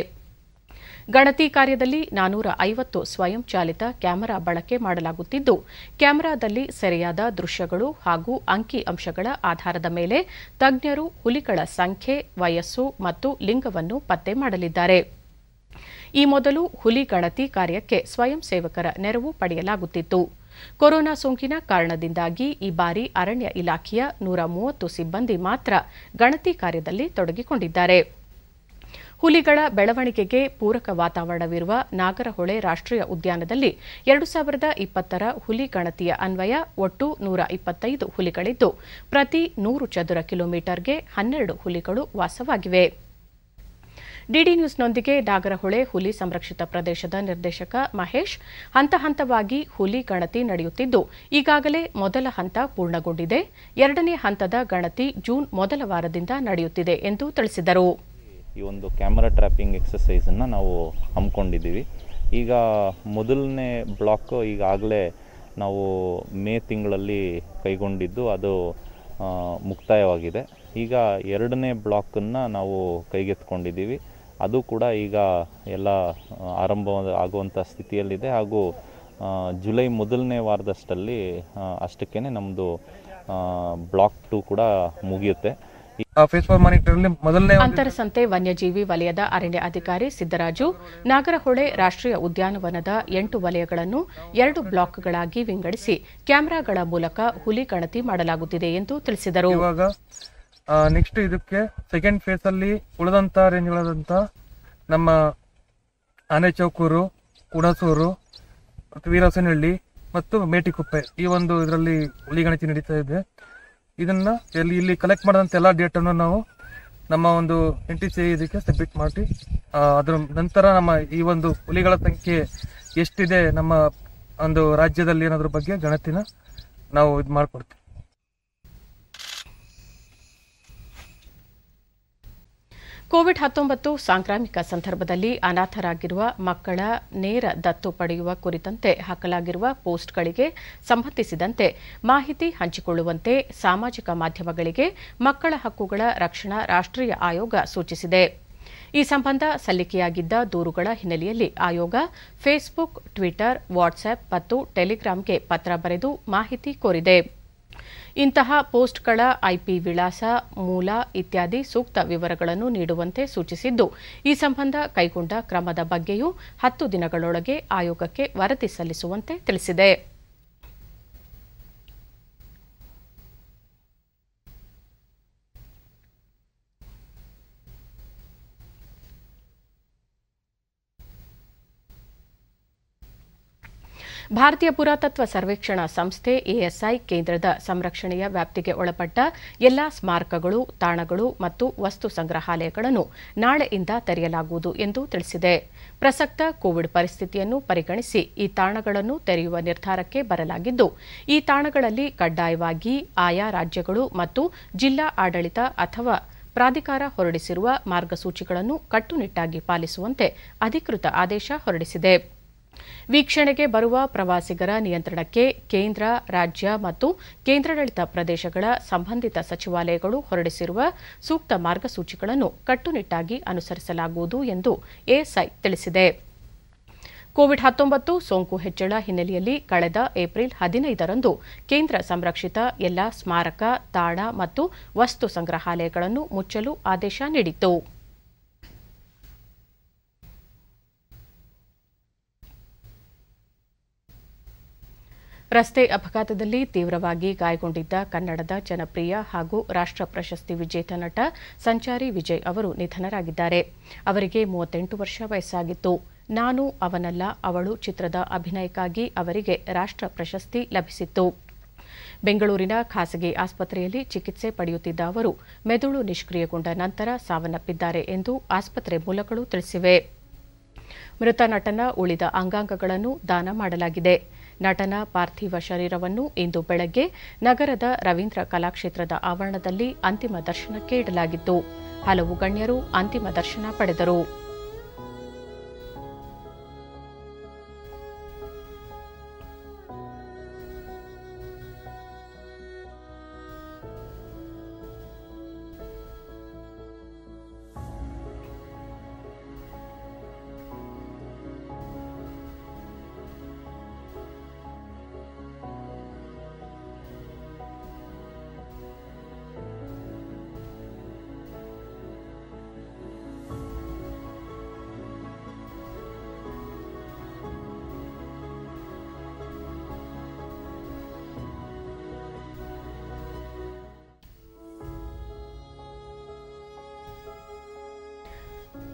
ಗಣತಿ ಕಾರ್ಯದಲ್ಲಿ ನಾನೂರ ಐವತ್ತು ಸ್ವಯಂ ಚಾಲಿತ ಕ್ಯಾಮೆರಾ ಬಳಕೆ ಮಾಡಲಾಗುತ್ತಿದ್ದು ಕ್ಯಾಮೆರಾದಲ್ಲಿ ಸೆರೆಯಾದ ದೃಶ್ಯಗಳು ಹಾಗೂ ಅಂಕಿ ಅಂಶಗಳ ಆಧಾರದ ಮೇಲೆ ತಜ್ಞರು ಹುಲಿಗಳ ಸಂಖ್ಯೆ ವಯಸ್ಸು ಮತ್ತು ಲಿಂಗವನ್ನು ಪತ್ತೆ ಮಾಡಲಿದ್ದಾರೆ ಈ ಮೊದಲು ಹುಲಿ ಗಣತಿ ಕಾರ್ಯಕ್ಕೆ ಸ್ವಯಂ ಸೇವಕರ ನೆರವು ಪಡೆಯಲಾಗುತ್ತಿತ್ತು ಕೊರೋನಾ ಸೋಂಕಿನ ಕಾರಣದಿಂದಾಗಿ ಈ ಬಾರಿ ಅರಣ್ಯ ಇಲಾಖೆಯ ನೂರ ಮೂವತ್ತು ಸಿಬ್ಬಂದಿ ಮಾತ್ರ ಗಣತಿ ಕಾರ್ಯದಲ್ಲಿ ತೊಡಗಿಕೊಂಡಿದ್ದಾರೆ ಹುಲಿಗಳ ಬೆಳವಣಿಗೆಗೆ ಪೂರಕ ವಾತಾವರಣವಿರುವ ನಾಗರಹೊಳೆ ರಾಷ್ಟ್ರೀಯ ಉದ್ಯಾನದಲ್ಲಿ ಎರಡು ಸಾವಿರದ ಇಪ್ಪತ್ತರ ಹುಲಿ ಗಣತಿಯ ಅನ್ವಯ ಒಟ್ಟು ನೂರ ಇಪ್ಪತ್ತೈದು ಹುಲಿಗಳಿದ್ದು ಪ್ರತಿ ನೂರು ಚದುರ ಕಿಲೋಮೀಟರ್ಗೆ ಹನ್ನೆರಡು ಹುಲಿಗಳು ವಾಸವಾಗಿವೆ ಡಿಡಿ ನ್ಯೂಸ್ನೊಂದಿಗೆ ನಾಗರಹೊಳೆ ಹುಲಿ ಸಂರಕ್ಷಿತ ಪ್ರದೇಶದ ನಿರ್ದೇಶಕ ಮಹೇಶ್ ಹಂತ ಹಂತವಾಗಿ ಹುಲಿ ಗಣತಿ ನಡೆಯುತ್ತಿದ್ದು ಈಗಾಗಲೇ ಮೊದಲ ಹಂತ ಪೂರ್ಣಗೊಂಡಿದೆ ಎರಡನೇ ಹಂತದ ಗಣತಿ ಜೂನ್ ಮೊದಲ ವಾರದಿಂದ ನಡೆಯುತ್ತಿದೆ ಎಂದು ತಿಳಿಸಿದರು ಈ ಒಂದು ಕ್ಯಾಮ್ರಾ ಟ್ರ್ಯಾಪಿಂಗ್ ಎಕ್ಸಸೈಸನ್ನು ನಾವು ಹಮ್ಮಿಕೊಂಡಿದ್ದೀವಿ ಈಗ ಮೊದಲನೇ ಬ್ಲಾಕ್ ಈಗಾಗಲೇ ನಾವು ಮೇ ತಿಂಗಳಲ್ಲಿ ಕೈಗೊಂಡಿದ್ದು ಅದು ಮುಕ್ತಾಯವಾಗಿದೆ ಈಗ ಎರಡನೇ ಬ್ಲಾಕನ್ನು ನಾವು ಕೈಗೆತ್ಕೊಂಡಿದ್ದೀವಿ ಅದು ಕೂಡ ಈಗ ಎಲ್ಲ ಆರಂಭ ಆಗುವಂಥ ಸ್ಥಿತಿಯಲ್ಲಿದೆ ಹಾಗೂ ಜುಲೈ ಮೊದಲನೇ ವಾರದಷ್ಟಲ್ಲಿ ಅಷ್ಟಕ್ಕೇ ನಮ್ಮದು ಬ್ಲಾಕ್ ಟು ಕೂಡ ಮುಗಿಯುತ್ತೆ ಮೊದಲನೇ ವನ್ಯಜೀವಿ ವಲಯದ ಅರಣ್ಯ ಅಧಿಕಾರಿ ಸಿದ್ದರಾಜು ನಾಗರಹೊಳೆ ರಾಷ್ಟ್ರೀಯ ಉದ್ಯಾನವನದ ಎಂಟು ವಲಯಗಳನ್ನು ಎರಡು ಬ್ಲಾಕ್ಗಳಾಗಿ ವಿಂಗಡಿಸಿ ಕ್ಯಾಮೆರಾಗಳ ಮೂಲಕ ಹುಲಿ ಗಣತಿ ಮಾಡಲಾಗುತ್ತಿದೆ ಎಂದು ತಿಳಿಸಿದರು ನೆಕ್ಸ್ಟ್ ಇದಕ್ಕೆ ಸೆಕೆಂಡ್ ಫೇಸ್ ಅಲ್ಲಿ ಉಳಿದಂತ ರೇಂಜ್ಗಳಾದಂತ ನಮ್ಮ ಆನೆ ಚೌಕೂರು ಕುಡಸೂರು ವೀರಸನಹಳ್ಳಿ ಮತ್ತು ಮೇಟಿಕುಪ್ಪೆ ಈ ಒಂದು ಇದರಲ್ಲಿ ಹುಲಿ ಗಣತಿ ನಡೀತಾ ಇದೆ ಇದನ್ನು ಇಲ್ಲಿ ಇಲ್ಲಿ ಕಲೆಕ್ಟ್ ಮಾಡಿದಂಥ ಎಲ್ಲ ಡೇಟನ್ನು ನಾವು ನಮ್ಮ ಒಂದು ಎನ್ ಟಿ ಸಿ ಇದಕ್ಕೆ ಸಬ್ಮಿಟ್ ಮಾಡಿ ಅದರ ನಂತರ ನಮ್ಮ ಈ ಒಂದು ಹುಲಿಗಳ ಸಂಖ್ಯೆ ಎಷ್ಟಿದೆ ನಮ್ಮ ಒಂದು ರಾಜ್ಯದಲ್ಲಿ ಏನಾದ್ರ ಬಗ್ಗೆ ಗಣತಿನ ನಾವು ಇದು ಮಾಡಿಕೊಡ್ತೀವಿ ಕೋವಿಡ್ ಹತ್ತೊಂಬತ್ತು ಸಾಂಕ್ರಾಮಿಕ ಸಂದರ್ಭದಲ್ಲಿ ಅನಾಥರಾಗಿರುವ ಮಕ್ಕಳ ನೇರ ದತ್ತು ಪಡೆಯುವ ಕುರಿತಂತೆ ಹಾಕಲಾಗಿರುವ ಪೋಸ್ಟ್ಗಳಿಗೆ ಸಂಬಂಧಿಸಿದಂತೆ ಮಾಹಿತಿ ಹಂಚಿಕೊಳ್ಳುವಂತೆ ಸಾಮಾಜಿಕ ಮಾಧ್ಯಮಗಳಿಗೆ ಮಕ್ಕಳ ಹಕ್ಕುಗಳ ರಕ್ಷಣಾ ರಾಷ್ಟ್ರೀಯ ಆಯೋಗ ಸೂಚಿಸಿದೆ ಈ ಸಂಬಂಧ ಸಲ್ಲಿಕೆಯಾಗಿದ್ದ ದೂರುಗಳ ಹಿನ್ನೆಲೆಯಲ್ಲಿ ಆಯೋಗ ಫೇಸ್ಬುಕ್ ಟ್ವಿಟರ್ ವಾಟ್ಸ್ಆಪ್ ಮತ್ತು ಟೆಲಿಗ್ರಾಂಗೆ ಪತ್ರ ಬರೆದು ಮಾಹಿತಿ ಕೋರಿದೆ ಇಂತಹ ಪೋಸ್ಟ್ಗಳ ಐಪಿ ವಿಳಾಸ ಮೂಲ ಇತ್ಯಾದಿ ಸೂಕ್ತ ವಿವರಗಳನ್ನು ನೀಡುವಂತೆ ಸೂಚಿಸಿದ್ದು ಈ ಸಂಬಂಧ ಕೈಗೊಂಡ ಕ್ರಮದ ಬಗ್ಗೆಯೂ ಹತ್ತು ದಿನಗಳೊಳಗೆ ಆಯೋಗಕ್ಕೆ ವರದಿ ಸಲ್ಲಿಸುವಂತೆ ತಿಳಿಸಿದೆ ಭಾರತೀಯ ಪುರಾತತ್ವ ಸರ್ವೇಕ್ಷಣಾ ಸಂಸ್ಥೆ ಎಎಸ್ಐ ಕೇಂದ್ರದ ಸಂರಕ್ಷಣೆಯ ವ್ಯಾಪ್ತಿಗೆ ಒಳಪಟ್ಟ ಎಲ್ಲಾ ಸ್ಮಾರಕಗಳು ತಾಣಗಳು ಮತ್ತು ವಸ್ತು ಸಂಗ್ರಹಾಲಯಗಳನ್ನು ನಾಳೆಯಿಂದ ತೆರೆಯಲಾಗುವುದು ಎಂದು ತಿಳಿಸಿದೆ ಪ್ರಸಕ್ತ ಕೋವಿಡ್ ಪರಿಸ್ಥಿತಿಯನ್ನು ಪರಿಗಣಿಸಿ ಈ ತಾಣಗಳನ್ನು ತೆರೆಯುವ ನಿರ್ಧಾರಕ್ಕೆ ಬರಲಾಗಿದ್ದು ಈ ತಾಣಗಳಲ್ಲಿ ಕಡ್ಡಾಯವಾಗಿ ಆಯಾ ರಾಜ್ಯಗಳು ಮತ್ತು ಜಿಲ್ಲಾ ಆಡಳಿತ ಅಥವಾ ಪ್ರಾಧಿಕಾರ ಹೊರಡಿಸಿರುವ ಮಾರ್ಗಸೂಚಿಗಳನ್ನು ಕಟ್ಟುನಿಟ್ಟಾಗಿ ಪಾಲಿಸುವಂತೆ ಅಧಿಕೃತ ಆದೇಶ ಹೊರಡಿಸಿದೆ ವೀಕ್ಷಣೆಗೆ ಬರುವ ಪ್ರವಾಸಿಗರ ನಿಯಂತ್ರಣಕ್ಕೆ ಕೇಂದ್ರ ರಾಜ್ಯ ಮತ್ತು ಕೇಂದ್ರಾಡಳಿತ ಪ್ರದೇಶಗಳ ಸಂಬಂಧಿತ ಸಚಿವಾಲಯಗಳು ಹೊರಡಿಸಿರುವ ಸೂಕ್ತ ಮಾರ್ಗಸೂಚಿಗಳನ್ನು ಕಟ್ಟುನಿಟ್ಟಾಗಿ ಅನುಸರಿಸಲಾಗುವುದು ಎಂದು ಎಎಸ್ಐ ತಿಳಿಸಿದೆ ಕೋವಿಡ್ ಹತ್ತೊಂಬತ್ತು ಸೋಂಕು ಹೆಚ್ಚಳ ಹಿನ್ನೆಲೆಯಲ್ಲಿ ಕಳೆದ ಏಪ್ರಿಲ್ ಹದಿನೈದರಂದು ಕೇಂದ್ರ ಸಂರಕ್ಷಿತ ಎಲ್ಲ ಸ್ಮಾರಕ ತಾಣ ಮತ್ತು ವಸ್ತು ಸಂಗ್ರಹಾಲಯಗಳನ್ನು ಮುಚ್ಚಲು ಆದೇಶ ನೀಡಿತ್ತು ರಸ್ತೆ ಅಪಘಾತದಲ್ಲಿ ತೀವ್ರವಾಗಿ ಗಾಯಗೊಂಡಿದ್ದ ಕನ್ನಡದ ಜನಪ್ರಿಯ ಹಾಗೂ ರಾಷ್ಟ ಪ್ರಶಸ್ತಿ ವಿಜೇತ ನಟ ಸಂಚಾರಿ ವಿಜಯ್ ಅವರು ನಿಧನರಾಗಿದ್ದಾರೆ ಅವರಿಗೆ ಮೂವತ್ತೆಂಟು ವರ್ಷ ವಯಸ್ಸಾಗಿತ್ತು ನಾನು ಅವನಲ್ಲ ಅವಳು ಚಿತ್ರದ ಅಭಿನಯಕ್ಕಾಗಿ ಅವರಿಗೆ ರಾಷ್ಟ ಪ್ರಶಸ್ತಿ ಲಭಿಸಿತ್ತು ಬೆಂಗಳೂರಿನ ಖಾಸಗಿ ಆಸ್ಪತ್ರೆಯಲ್ಲಿ ಚಿಕಿತ್ಸೆ ಪಡೆಯುತ್ತಿದ್ದ ಅವರು ಮೆದುಳು ನಿಷ್ಕ್ರಿಯಗೊಂಡ ನಂತರ ಸಾವನ್ನಪ್ಪಿದ್ದಾರೆ ಎಂದು ಆಸ್ಪತ್ರೆ ಮೂಲಗಳು ತಿಳಿಸಿವೆ ಮೃತ ನಟನ ಉಳಿದ ಅಂಗಾಂಗಗಳನ್ನು ದಾನ ಮಾಡಲಾಗಿದೆ ನಟನ ಪಾರ್ಥಿವ ಶರೀರವನ್ನು ಇಂದು ಬೆಳಗ್ಗೆ ನಗರದ ರವೀಂದ್ರ ಕಲಾಕ್ಷೇತ್ರದ ಆವರಣದಲ್ಲಿ ಅಂತಿಮ ದರ್ಶನಕ್ಕೆ ಇಡಲಾಗಿತ್ತು ಹಲವು ಗಣ್ಯರು ಅಂತಿಮ ದರ್ಶನ ಪಡೆದರು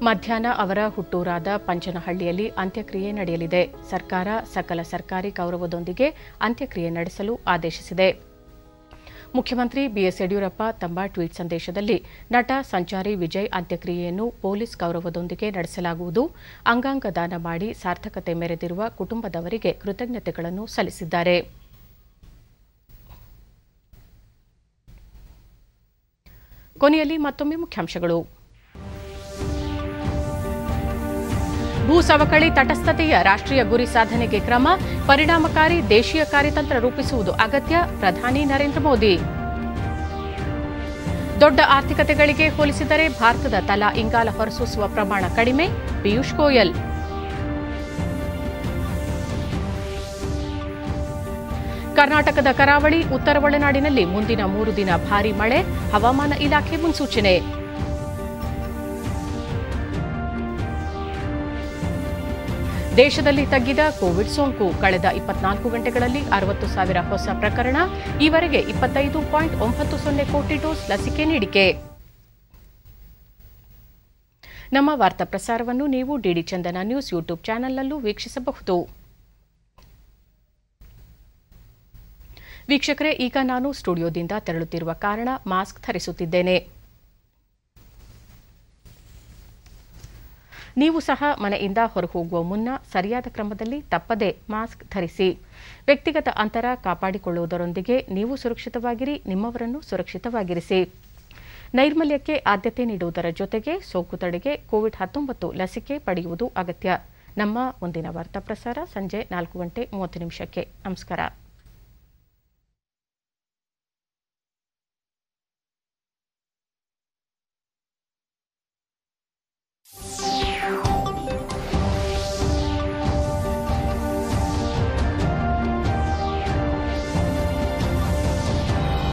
ಮಧ್ಯಾಹ್ನ ಅವರ ಹುಟ್ಟೂರಾದ ಪಂಚನಹಳ್ಳಿಯಲ್ಲಿ ಅಂತ್ಯಕ್ರಿಯೆ ನಡೆಯಲಿದೆ ಸರ್ಕಾರ ಸಕಲ ಸರ್ಕಾರಿ ಗೌರವದೊಂದಿಗೆ ಅಂತ್ಯಕ್ರಿಯೆ ನಡೆಸಲು ಆದೇಶಿಸಿದೆ ಮುಖ್ಯಮಂತ್ರಿ ಬಿಎಸ್ ಯಡಿಯೂರಪ್ಪ ತಮ್ಮ ಟ್ವೀಟ್ ಸಂದೇಶದಲ್ಲಿ ನಟ ಸಂಚಾರಿ ವಿಜಯ್ ಅಂತ್ಯಕ್ರಿಯೆಯನ್ನು ಪೊಲೀಸ್ ಗೌರವದೊಂದಿಗೆ ನಡೆಸಲಾಗುವುದು ಅಂಗಾಂಗ ದಾನ ಮಾಡಿ ಸಾರ್ಥಕತೆ ಮೆರೆದಿರುವ ಕುಟುಂಬದವರಿಗೆ ಕೃತಜ್ಞತೆಗಳನ್ನು ಸಲ್ಲಿಸಿದ್ದಾರೆ ಕೊನೆಯಲ್ಲಿ ಮತ್ತೊಮ್ಮೆ ಮುಖ್ಯಾಂಶಗಳು ಭೂ ಸವಕಳಿ ತಟಸ್ಥತೆಯ ರಾಷ್ಟ್ರೀಯ ಗುರಿ ಸಾಧನೆಗೆ ಕ್ರಮ ಪರಿಣಾಮಕಾರಿ ದೇಶೀಯ ಕಾರ್ಯತಂತ್ರ ರೂಪಿಸುವುದು ಅಗತ್ಯ ಪ್ರಧಾನಿ ನರೇಂದ್ರ ಮೋದಿ ದೊಡ್ಡ ಆರ್ಥಿಕತೆಗಳಿಗೆ ಹೋಲಿಸಿದರೆ ಭಾರತದ ತಲಾ ಇಂಗಾಲ ಹೊರಸೂಸುವ ಪ್ರಮಾಣ ಕಡಿಮೆ ಪಿಯೂಷ್ ಗೋಯಲ್ ಕರ್ನಾಟಕದ ಕರಾವಳಿ ಉತ್ತರ ಒಳನಾಡಿನಲ್ಲಿ ಮುಂದಿನ ಮೂರು ದಿನ ಭಾರೀ ಮಳೆ ಹವಾಮಾನ ಇಲಾಖೆ ಮುನ್ಸೂಚನೆ ದೇಶದಲ್ಲಿ ತಗ್ಗಿದ ಕೋವಿಡ್ ಸೋಂಕು ಕಳೆದ ಇಪ್ಪತ್ನಾಲ್ಕು ಗಂಟೆಗಳಲ್ಲಿ ಅರವತ್ತು ಸಾವಿರ ಹೊಸ ಪ್ರಕರಣ ಈವರೆಗೆ ಇಪ್ಪತ್ತೈದು ಪಾಯಿಂಟ್ ಒಂಬತ್ತು ಸೊನ್ನೆ ಕೋಟಿ ಡೋಸ್ ಲಸಿಕೆ ನೀಡಿಕೆ ನಮ್ಮ ವಾರ್ತಾ ಪ್ರಸಾರವನ್ನು ನೀವು ಡಿಡಿ ಚಂದನ ನ್ಯೂಸ್ ಯೂಟ್ಯೂಬ್ ಚಾನೆಲ್ನಲ್ಲೂ ವೀಕ್ಷಿಸಬಹುದು ವೀಕ್ಷಕರೇ ಈಗ ನಾನು ಸ್ಟುಡಿಯೋದಿಂದ ತೆರಳುತ್ತಿರುವ ಕಾರಣ ಮಾಸ್ಕ್ ಧರಿಸುತ್ತಿದ್ದೇನೆ ನೀವು ಸಹ ಮನೆಯಿಂದ ಹೊರಹೋಗುವ ಮುನ್ನ ಸರಿಯಾದ ಕ್ರಮದಲ್ಲಿ ತಪ್ಪದೆ ಮಾಸ್ಕ್ ಧರಿಸಿ ವ್ಯಕ್ತಿಗತ ಅಂತರ ಕಾಪಾಡಿಕೊಳ್ಳುವುದರೊಂದಿಗೆ ನೀವು ಸುರಕ್ಷಿತವಾಗಿರಿ ನಿಮ್ಮವರನ್ನು ಸುರಕ್ಷಿತವಾಗಿರಿಸಿ ನೈರ್ಮಲ್ಯಕ್ಕೆ ಆದ್ಯತೆ ನೀಡುವುದರ ಜೊತೆಗೆ ಸೋಂಕು ತಡೆಗೆ ಕೋವಿಡ್ ಹತ್ತೊಂಬತ್ತು ಲಸಿಕೆ ಪಡೆಯುವುದು ಅಗತ್ಯ ನಮ್ಮ ಮುಂದಿನ ವಾರ್ತಾ ಪ್ರಸಾರ ಸಂಜೆ ನಾಲ್ಕು ಗಂಟೆ ಮೂವತ್ತು ನಿಮಿಷಕ್ಕೆ ನಮಸ್ಕಾರ